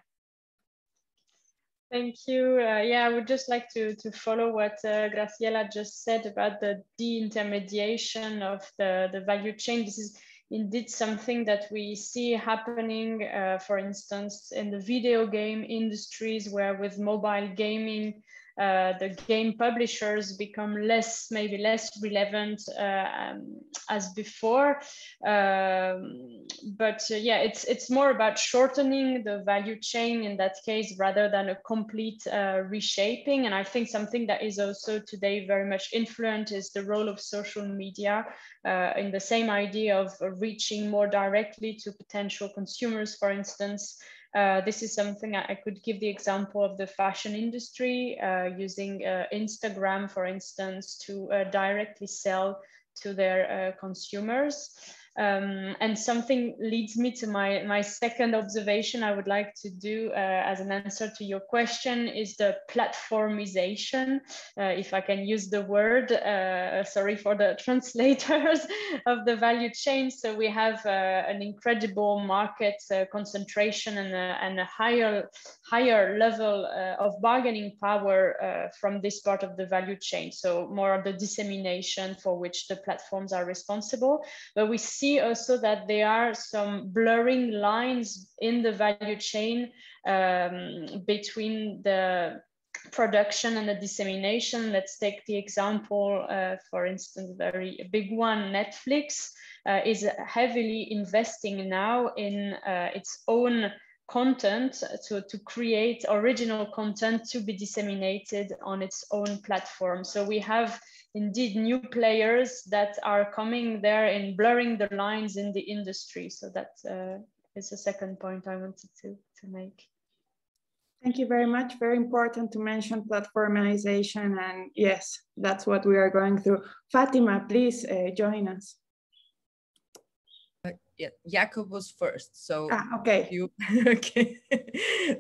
Thank you. Uh, yeah, I would just like to, to follow what uh, Graciela just said about the de-intermediation of the, the value chain. This is indeed something that we see happening, uh, for instance, in the video game industries, where with mobile gaming, uh, the game publishers become less maybe less relevant uh, um, as before um, but uh, yeah it's it's more about shortening the value chain in that case rather than a complete uh, reshaping and i think something that is also today very much influenced is the role of social media uh, in the same idea of reaching more directly to potential consumers for instance uh, this is something I, I, could give the example of the fashion industry uh, using uh, Instagram, for instance, to uh, directly sell to their consumers. Um, and something leads me to my, my second observation I would like to do uh, as an answer to your question is the platformization, uh, if I can use the word, uh, sorry for the translators of the value chain. So we have uh, an incredible market uh, concentration and a, uh, and a higher, higher level of bargaining power from this part of the value chain. So more of the dissemination for which the platforms are responsible, but we see see also that there are some blurring lines in the value chain um, between the production and the dissemination. Let's take the example, uh, for instance, very big one, Netflix uh, is heavily investing now in uh, its own content to, to create original content to be disseminated on its own platform. So we have indeed new players that are coming there and blurring the lines in the industry. So that uh, is the second point I wanted to, to make. Thank you very much. Very important to mention platformization. And yes, that's what we are going through. Fatima, please uh, join us yeah, Jacob was first. So ah, okay, you okay.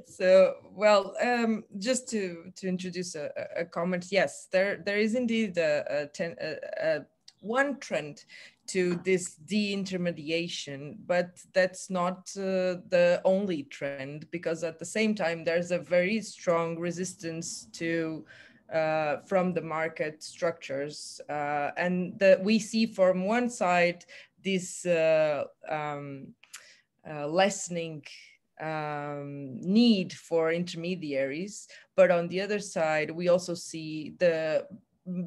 so well, um, just to to introduce a, a comment. Yes, there there is indeed a, a, ten, a, a one trend to this deintermediation, but that's not uh, the only trend because at the same time there's a very strong resistance to uh, from the market structures. Uh, and that we see from one side this uh, um, uh, lessening um, need for intermediaries. But on the other side, we also see the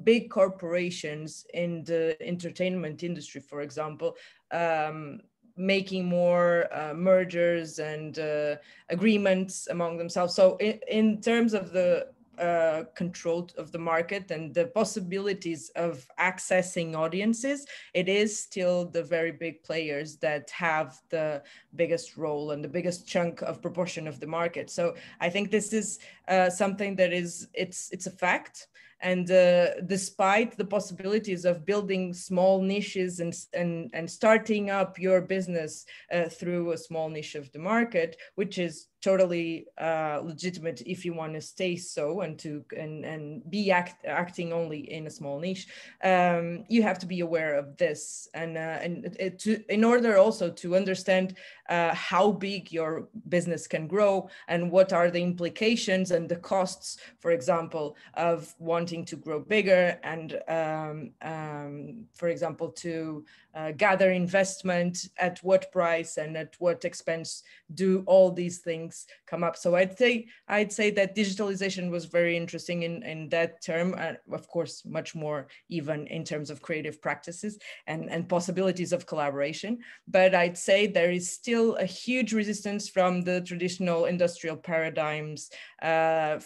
big corporations in the entertainment industry, for example, um, making more uh, mergers and uh, agreements among themselves. So in, in terms of the uh, control of the market and the possibilities of accessing audiences, it is still the very big players that have the biggest role and the biggest chunk of proportion of the market. So I think this is uh, something that is it's it's a fact and uh, despite the possibilities of building small niches and, and, and starting up your business uh, through a small niche of the market, which is totally uh, legitimate if you want to stay so and to and and be act, acting only in a small niche um, you have to be aware of this and uh, and it, to in order also to understand uh, how big your business can grow and what are the implications and the costs for example of wanting to grow bigger and um, um, for example to uh, gather investment at what price and at what expense do all these things things come up. So I'd say I'd say that digitalization was very interesting in, in that term, uh, of course, much more even in terms of creative practices and, and possibilities of collaboration. But I'd say there is still a huge resistance from the traditional industrial paradigms uh,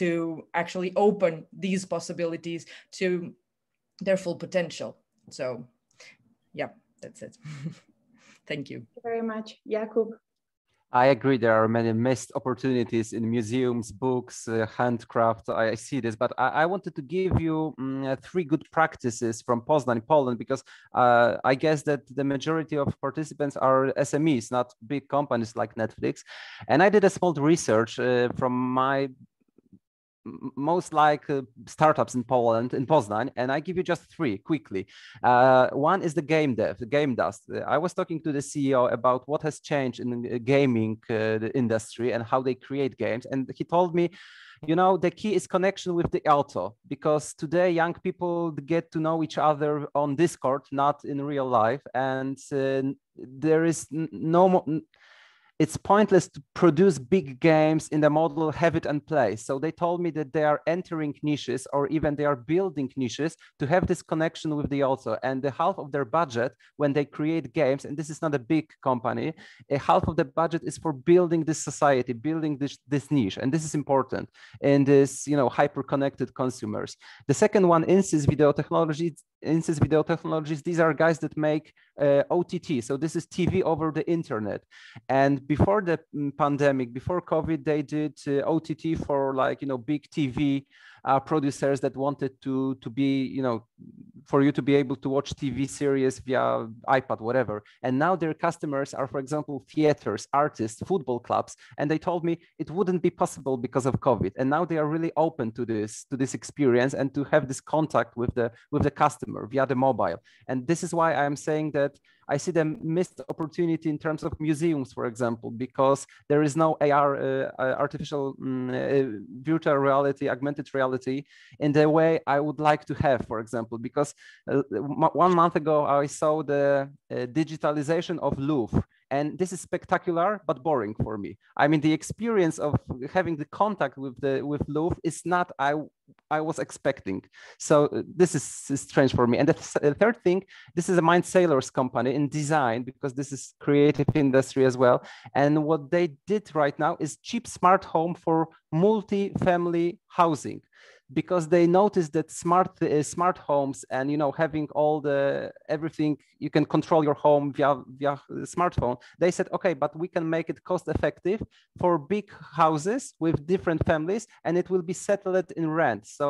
to actually open these possibilities to their full potential. So yeah, that's it. Thank you. Thank you very much, Jakub. I agree there are many missed opportunities in museums, books, uh, handcraft. I, I, see this, but I, I wanted to give you um, three good practices from Poznań, Poland, because uh, I guess that the majority of participants are SMEs, not big companies like Netflix. And I did a small research uh, from my most like uh, startups in Poland in Poznań, and I give you just three quickly. Uh, one is the game dev, the game dust. I was talking to the CEO about what has changed in the uh, gaming uh, the industry and how they create games, and he told me you know the key is connection with the auto because today young people get to know each other on discord not in real life and uh, there is no more it's pointless to produce big games in the model have it and play so they told me that they are entering niches or even they are building niches to have this connection with the author and the half of their budget when they create games and this is not a big company a half of the budget is for building this society building this, this niche and this is important in this you know hyper connected consumers the second one insys video technology instance Video Technologies, these are guys that make uh, OTT. So this is TV over the internet. And before the mm, pandemic, before COVID, they did uh, OTT for like, you know, big TV uh, producers that wanted to to be you know for you to be able to watch TV series via iPad whatever and now their customers are for example theaters artists football clubs and they told me it wouldn't be possible because of covid and now they are really open to this to this experience and to have this contact with the with the customer via the mobile and this is why I am saying that I see the missed opportunity in terms of museums, for example, because there is no AR, uh, uh, artificial um, virtual reality, augmented reality in the way I would like to have, for example, because uh, one month ago I saw the uh, digitalization of Louvre and this is spectacular but boring for me i mean the experience of having the contact with the with Loof is not i i was expecting so uh, this is, is strange for me and the, th the, third thing this is a mind sailors company in design because this is creative industry as well and what they did right now is cheap smart home for multi-family housing because they noticed that smart uh, smart homes and you know having all the everything you can control your home via via smartphone they said okay but we can make it cost effective for big houses with different families and it will be settled in rent so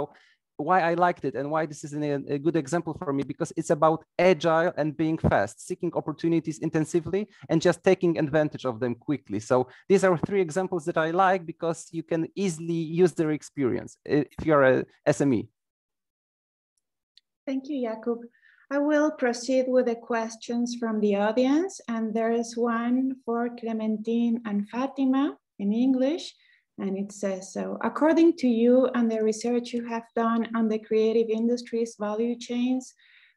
why I liked it and why this is an, a good example for me because it's about agile and being fast, seeking opportunities intensively and just taking advantage of them quickly. So these are three examples that I like because you can easily use their experience if you're a SME. Thank you, Jakub. I will proceed with the questions from the audience and there is one for Clementine and Fatima in English. And it says so, according to you and the research you have done on the creative industries value chains,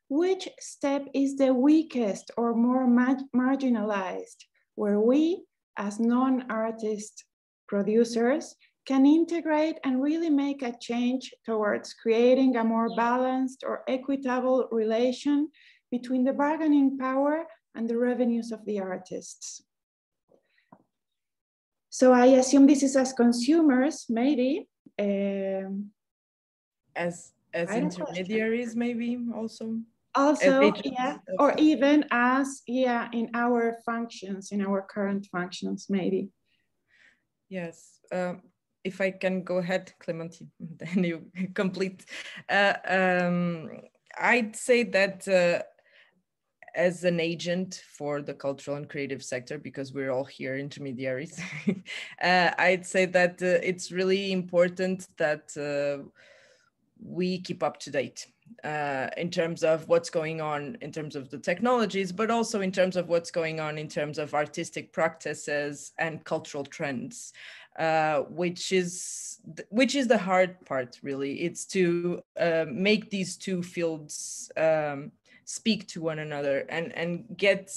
which step is the weakest or more ma marginalized, where we, as non-artist producers, can integrate and really make a change towards creating a more balanced or equitable relation between the bargaining power and the revenues of the artists. So I assume this is as consumers, maybe. Um, as as intermediaries, know. maybe also. Also, yeah, or even as yeah, in our functions, in our current functions, maybe. Yes. Um, if I can go ahead, Clementine, then you complete. Uh, um, I'd say that uh, as an agent for the cultural and creative sector, because we're all here intermediaries, uh, I'd say that uh, it's really important that uh, we keep up to date uh, in terms of what's going on in terms of the technologies, but also in terms of what's going on in terms of artistic practices and cultural trends. Uh, which is which is the hard part really it's to uh, make these two fields um, speak to one another and and get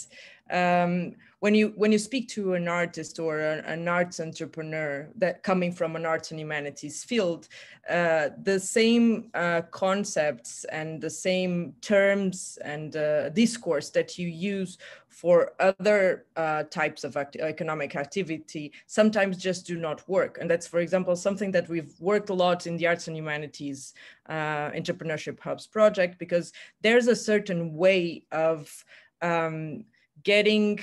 um, when you when you speak to an artist or an, an arts entrepreneur that coming from an arts and humanities field, uh, the same uh, concepts and the same terms and uh, discourse that you use for other uh, types of act economic activity sometimes just do not work. And that's, for example, something that we've worked a lot in the arts and humanities uh, entrepreneurship hubs project because there's a certain way of um, getting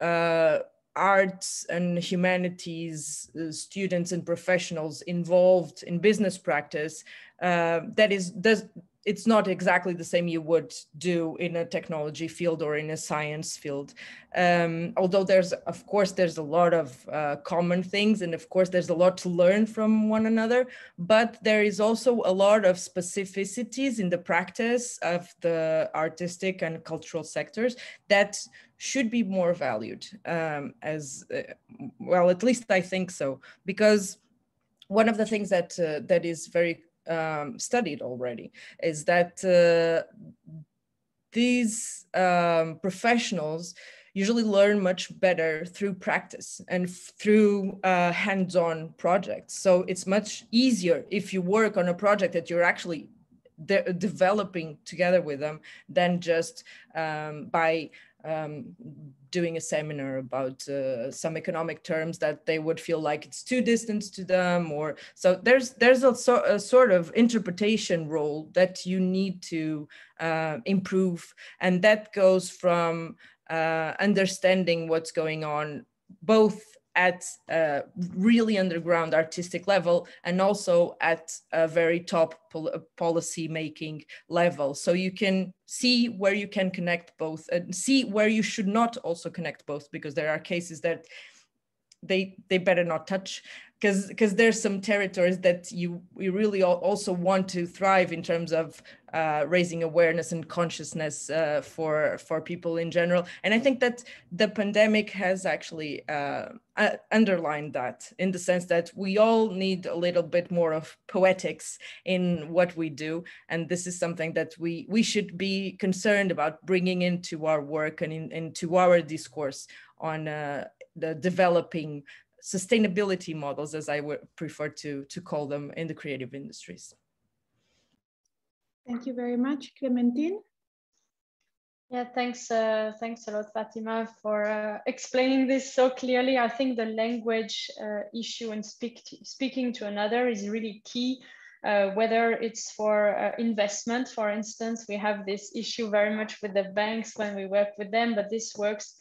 uh, arts and humanities uh, students and professionals involved in business practice uh, that is does it's not exactly the same you would do in a technology field or in a science field um, although there's of course there's a lot of uh, common things and of course there's a lot to learn from one another but there is also a lot of specificities in the practice of the artistic and cultural sectors that should be more valued um, as uh, well at least i think so because one of the things that uh, that is very um, studied already is that uh, these um, professionals usually learn much better through practice and through uh, hands-on projects so it's much easier if you work on a project that you're actually de developing together with them than just um, by um, doing a seminar about uh, some economic terms that they would feel like it's too distant to them or so there's there's a, so, a sort of interpretation role that you need to uh, improve and that goes from uh, understanding what's going on both at a really underground artistic level and also at a very top pol policy making level. So you can see where you can connect both and see where you should not also connect both because there are cases that they they better not touch because because there's some territories that you we really also want to thrive in terms of uh, raising awareness and consciousness uh, for for people in general. And I think that the pandemic has actually uh, underlined that in the sense that we all need a little bit more of poetics in what we do, and this is something that we we should be concerned about bringing into our work and in, into our discourse on uh, the developing sustainability models, as I would prefer to, to call them in the creative industries. Thank you very much, Clementine. Yeah, thanks, uh, thanks a lot, Fatima, for uh, explaining this so clearly. I think the language uh, issue and speak to, speaking to another is really key, uh, whether it's for uh, investment, for instance, we have this issue very much with the banks when we work with them, but this works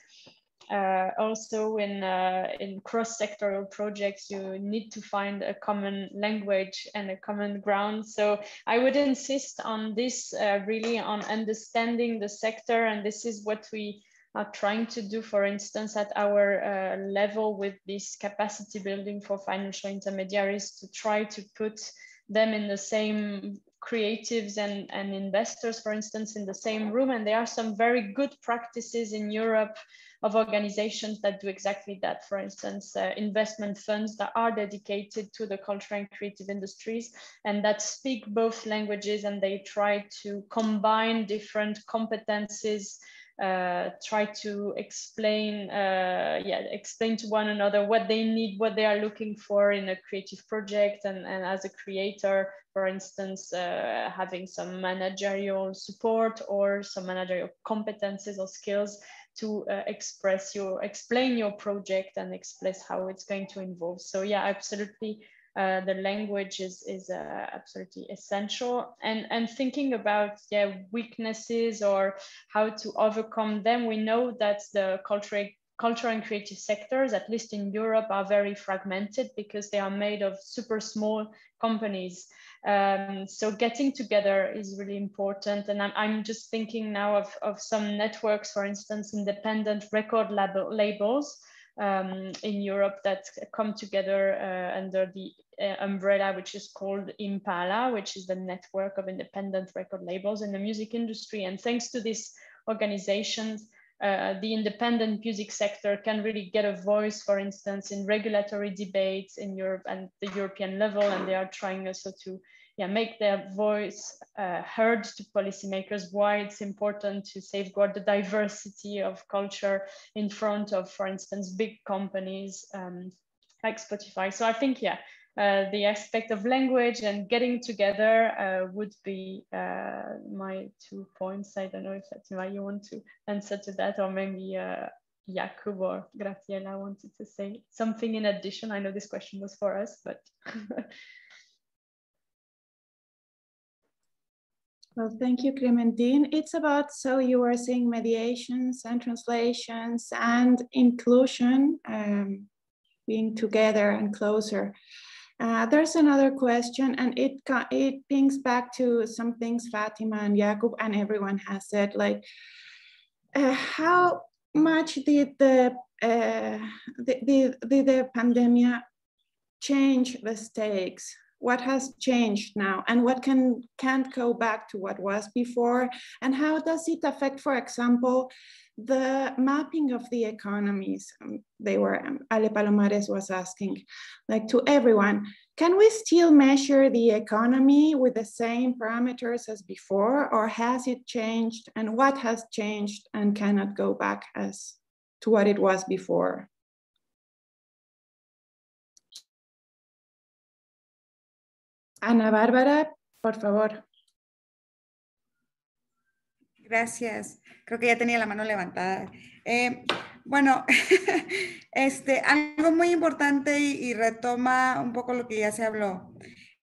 uh, also, in, uh, in cross sectoral projects, you need to find a common language and a common ground. So, I would insist on this uh, really on understanding the sector, and this is what we are trying to do, for instance, at our uh, level with this capacity building for financial intermediaries to try to put them in the same creatives and, and investors, for instance, in the same room. And there are some very good practices in Europe of organizations that do exactly that. For instance, uh, investment funds that are dedicated to the culture and creative industries and that speak both languages and they try to combine different competences uh, try to explain uh, yeah explain to one another what they need what they are looking for in a creative project and, and as a creator for instance uh, having some managerial support or some managerial competences or skills to uh, express your explain your project and express how it's going to involve so yeah absolutely uh, the language is is uh, absolutely essential and and thinking about yeah weaknesses or how to overcome them we know that the cultural culture and creative sectors at least in europe are very fragmented because they are made of super small companies um, so getting together is really important and i'm, I'm just thinking now of, of some networks for instance independent record label labels um, in Europe that come together uh, under the uh, umbrella, which is called Impala, which is the network of independent record labels in the music industry. And thanks to these organizations, uh, the independent music sector can really get a voice, for instance, in regulatory debates in Europe and the European level. And they are trying also to yeah, make their voice uh, heard to policymakers, why it's important to safeguard the diversity of culture in front of, for instance, big companies um, like Spotify. So I think, yeah, uh, the aspect of language and getting together uh, would be uh, my two points. I don't know if Fatima, you want to answer to that, or maybe uh, Jakub or Graciela wanted to say something in addition. I know this question was for us, but. Well, thank you, Clementine. It's about, so you were saying mediations and translations and inclusion, um, being together and closer. Uh, there's another question, and it it pings back to some things Fatima and Jakub and everyone has said, like uh, how much did the, uh, the, the, the, the pandemic change the stakes what has changed now and what can can't go back to what was before and how does it affect for example the mapping of the economies um, they were um, ale palomares was asking like to everyone can we still measure the economy with the same parameters as before or has it changed and what has changed and cannot go back as to what it was before Ana Bárbara, por favor. Gracias. Creo que ya tenía la mano levantada. Eh, bueno, este, algo muy importante y, retoma un poco lo que ya se habló.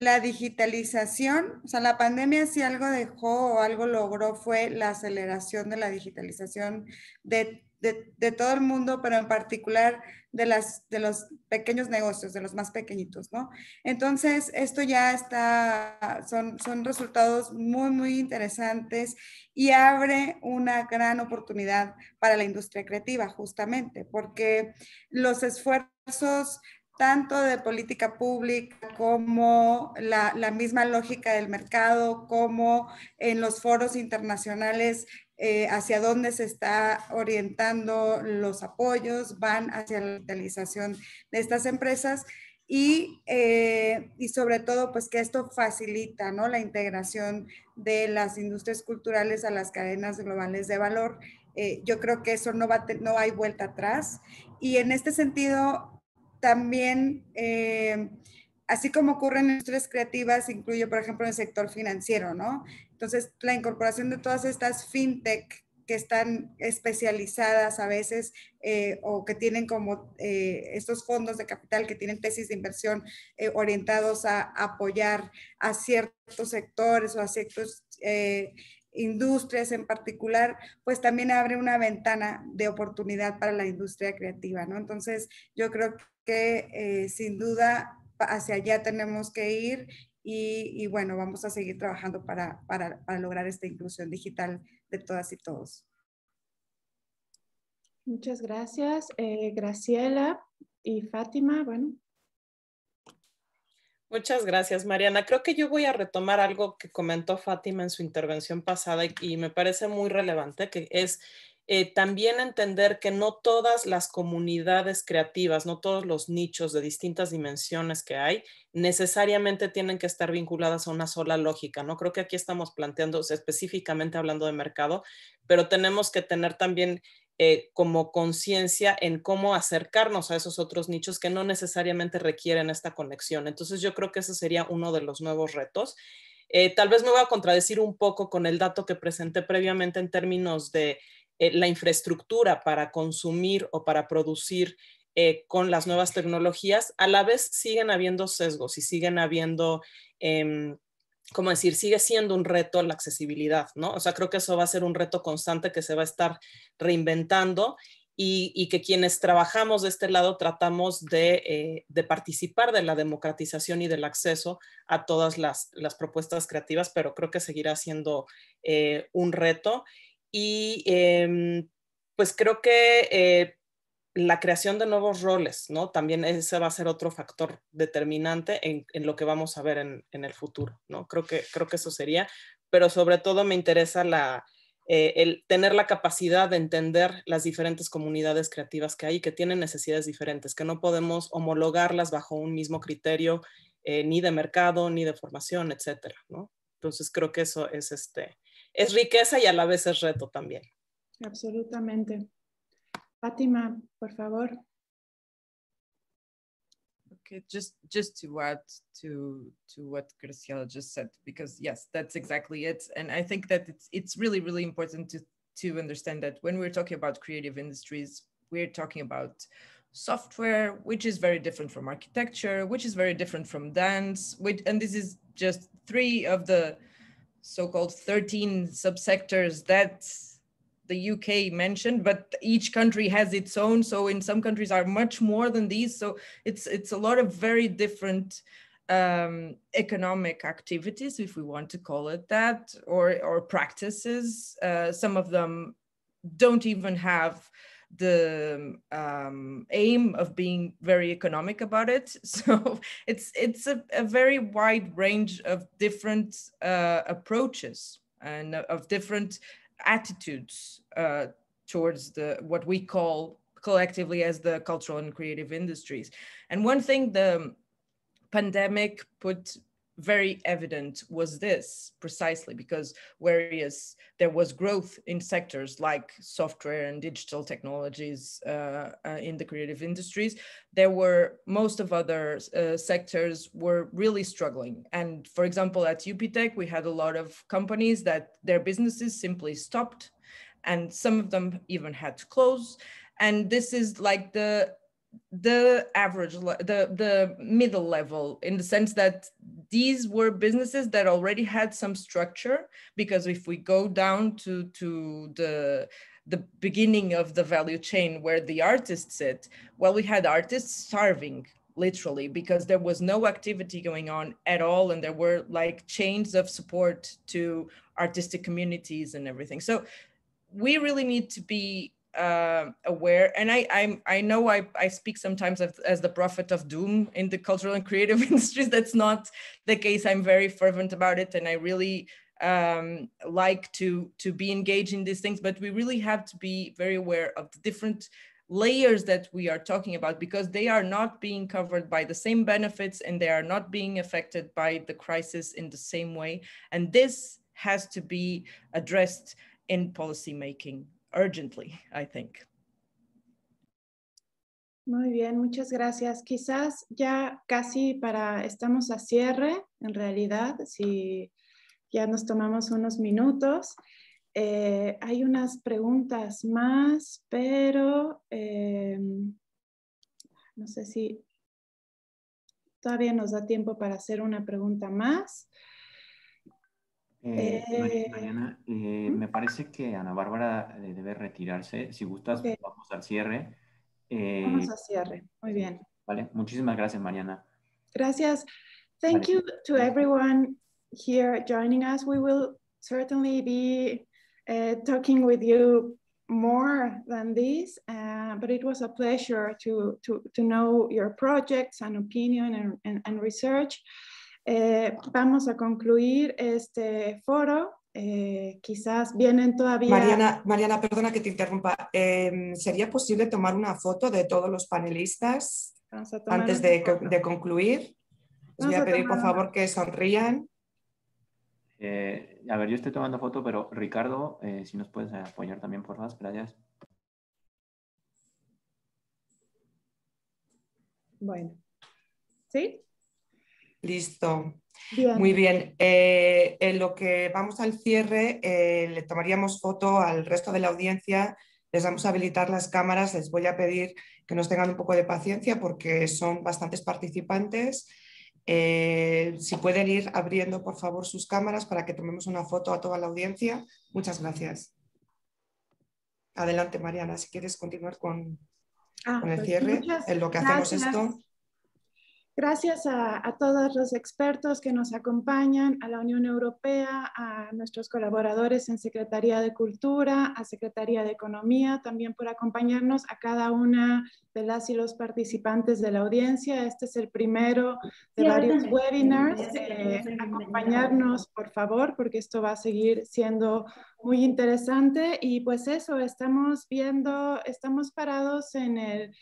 La digitalización, o sea, la pandemia si algo dejó o algo logró fue la aceleración de la digitalización de de, todo el mundo, pero en particular de, las, de los pequeños negocios, de los más pequeñitos, ¿no? Entonces, esto ya está, son, son resultados muy, muy interesantes y abre una gran oportunidad para la industria creativa, justamente, porque los esfuerzos tanto de política pública como la, la, misma lógica del mercado, como en los foros internacionales eh, hacia dónde se está orientando los apoyos, van hacia la utilización de estas empresas eh, y, sobre todo, pues que esto facilita ¿no? la integración de las industrias culturales a las cadenas globales de valor. Eh, yo creo que eso no, va no hay vuelta atrás. Y en este sentido, también así como ocurre en industrias creativas, incluye, por ejemplo, en el sector financiero, ¿no? Entonces, la incorporación de todas estas fintech que están especializadas a veces eh, o que tienen como eh, estos fondos de capital que tienen tesis de inversión eh, orientados a apoyar a ciertos sectores o a ciertas industrias en particular, pues también abre una ventana de oportunidad para la industria creativa, ¿no? Entonces, yo creo que sin duda hacia allá tenemos que ir y, bueno, vamos a seguir trabajando para, lograr esta inclusión digital de todas y todos. Muchas gracias, eh, Graciela y Fátima. Bueno. Muchas gracias, Mariana. Creo que yo voy a retomar algo que comentó Fátima en su intervención pasada y, y me parece muy relevante, que es eh, también entender que no todas las comunidades creativas, no todos los nichos de distintas dimensiones que hay, necesariamente tienen que estar vinculadas a una sola lógica. No creo que aquí estamos planteando específicamente hablando de mercado, pero tenemos que tener también eh, como conciencia en cómo acercarnos a esos otros nichos que no necesariamente requieren esta conexión. Entonces yo creo que ese sería uno de los nuevos retos. Eh, tal vez me voy a contradecir un poco con el dato que presenté previamente en términos de eh, la infraestructura para consumir o para producir eh, con las nuevas tecnologías, a la vez siguen habiendo sesgos y siguen habiendo, eh, em, como decir, sigue siendo un reto la accesibilidad, ¿no? O sea, creo que eso va a ser un reto constante que se va a estar reinventando y, que quienes trabajamos de este lado tratamos eh, de, participar de la democratización y del acceso a todas las, las propuestas creativas, pero creo que seguirá siendo un reto. Y em, pues creo que eh, la creación de nuevos roles, ¿no? También ese va a ser otro factor determinante en, lo que vamos a ver en, el futuro, ¿no? Creo que, creo que eso sería, pero sobre todo me interesa eh, el tener la capacidad de entender las diferentes comunidades creativas que hay, que tienen necesidades diferentes, que no podemos homologarlas bajo un mismo criterio, eh, ni de mercado, ni de formación, etcétera, ¿no? Entonces creo que eso es este, es riqueza y a la vez es reto también. Absolutamente. Fatima, por favor. Okay, just just to add to to what Graciela just said, because yes, that's exactly it. And I think that it's it's really really important to to understand that when we're talking about creative industries, we're talking about software, which is very different from architecture, which is very different from dance, which and this is just three of the so-called 13 subsectors that the UK mentioned, but each country has its own. So in some countries are much more than these. So it's it's a lot of very different um, economic activities, if we want to call it that, or or practices. Uh, some of them don't even have the um, aim of being very economic about it. So it's it's a, a very wide range of different uh, approaches and of different attitudes uh, towards the what we call collectively as the cultural and creative industries. And one thing the pandemic put very evident was this precisely because whereas there was growth in sectors like software and digital technologies uh, uh, in the creative industries there were most of other uh, sectors were really struggling and for example at upitech we had a lot of companies that their businesses simply stopped and some of them even had to close and this is like the the average the the middle level in the sense that these were businesses that already had some structure because if we go down to to the the beginning of the value chain where the artists sit well we had artists starving literally because there was no activity going on at all and there were like chains of support to artistic communities and everything so we really need to be uh, aware and I I'm, i know I, I speak sometimes as, as, the prophet of doom in the cultural and creative industries that's not the case I'm very fervent about it and I really um, like to to be engaged in these things but we really have to be very aware of the different layers that we are talking about because they are not being covered by the same benefits and they are not being affected by the crisis in the same way and this has to be addressed in policy making urgently, I think. Muy bien, muchas gracias. Quizás ya casi para, estamos a cierre, en realidad, si ya nos tomamos unos minutos. Eh, hay unas preguntas más, pero em, no sé si todavía nos da tiempo para hacer una pregunta más. Eh, eh Mariana, eh, ¿Mm? me parece que Ana Bárbara eh, debe retirarse. Si gustas, okay. vamos al cierre. Eh, vamos al cierre. Muy bien. Vale. Muchísimas gracias, Mariana. Gracias. Thank vale. you to everyone here joining us. We will certainly be uh, talking with you more than this, uh, but it was a pleasure to, to, to know your projects and opinion and, and, and research. Eh, vamos a concluir este foro. Eh, quizás vienen todavía. Mariana, Mariana, perdona que te interrumpa. Em, ¿Sería posible tomar una foto de todos los panelistas antes de, concluir? Les voy a pedir, por favor, que sonrían. Eh, a ver, yo estoy tomando foto, pero Ricardo, si nos puedes apoyar también, por favor, gracias. Bueno, ¿sí? Listo. Muy bien. Eh, en lo que vamos al cierre, eh, le tomaríamos foto al resto de la audiencia. Les vamos a habilitar las cámaras. Les voy a pedir que nos tengan un poco de paciencia porque son bastantes participantes. Eh, si pueden ir abriendo, por favor, sus cámaras para que tomemos una foto a toda la audiencia. Muchas gracias. Adelante, Mariana, si quieres continuar con, ah, el pues cierre, en lo que hacemos esto. Gracias a, todos los expertos que nos acompañan, a la Unión Europea, a nuestros colaboradores en Secretaría de Cultura, a Secretaría de Economía, también por acompañarnos a cada una de las y los participantes de la audiencia. Este es el primero de varios webinars. Eh, acompañarnos, por favor, porque esto va a seguir siendo muy interesante. Y pues eso, estamos viendo, estamos parados en el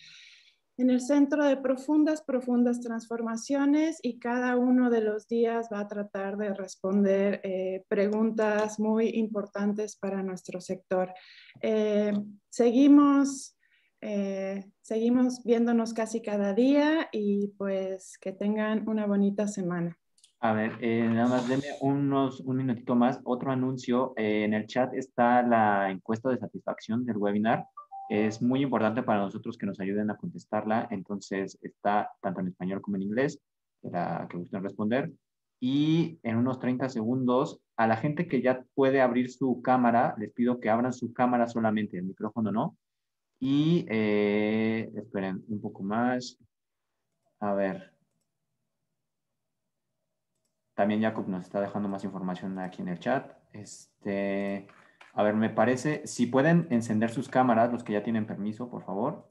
en el centro de profundas, profundas transformaciones y cada uno de los días va a tratar de responder eh, preguntas muy importantes para nuestro sector. Eh, seguimos, eh, seguimos viéndonos casi cada día y pues que tengan una bonita semana. A ver, nada más denme un minutito más. Otro anuncio, en el chat está la encuesta de satisfacción del webinar es muy importante para nosotros que nos ayuden a contestarla. Entonces está tanto en español como en inglés, para que gusten responder. Y en unos 30 segundos, a la gente que ya puede abrir su cámara, les pido que abran su cámara solamente, el micrófono no. Y eh, esperen un poco más. A ver. También Jacob nos está dejando más información aquí en el chat. Este. A ver, me parece, si pueden encender sus cámaras, los que ya tienen permiso, por favor.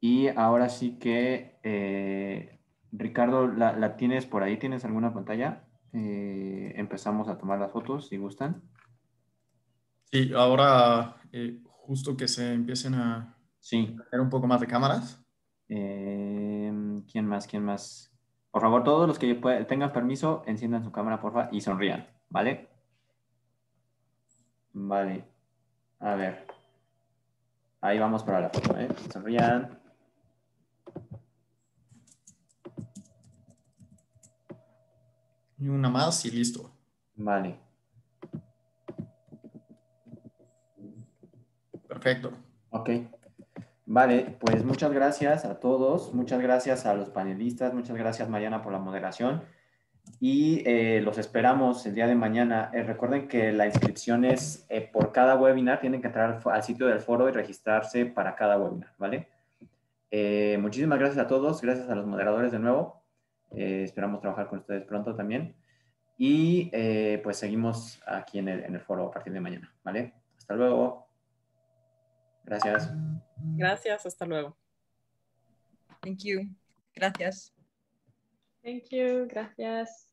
Y ahora sí que, eh, Ricardo, la, tienes por ahí? ¿Tienes alguna pantalla? Eh, empezamos a tomar las fotos, si gustan. Sí, ahora eh, justo que se empiecen a sí. tener un poco más de cámaras. Em, ¿Quién más? ¿Quién más? Por favor, todos los que tengan permiso, enciendan su cámara, porfa, y sonrían, ¿vale? Vale. A ver. Ahí vamos para la foto, ¿eh? Sonrían. Y una más y listo. Vale. Perfecto. Ok. Vale, pues muchas gracias a todos, muchas gracias a los panelistas, muchas gracias Mariana por la moderación y eh, los esperamos el día de mañana. Eh, recuerden que la inscripción es eh, por cada webinar, tienen que entrar al, sitio del foro y registrarse para cada webinar, ¿vale? muchísimas gracias a todos, gracias a los moderadores de nuevo. esperamos trabajar con ustedes pronto también. Y pues seguimos aquí en el, en el foro a partir de mañana, ¿vale? Hasta luego. Gracias. Gracias, hasta luego. Thank you. Gracias. Thank you. Gracias.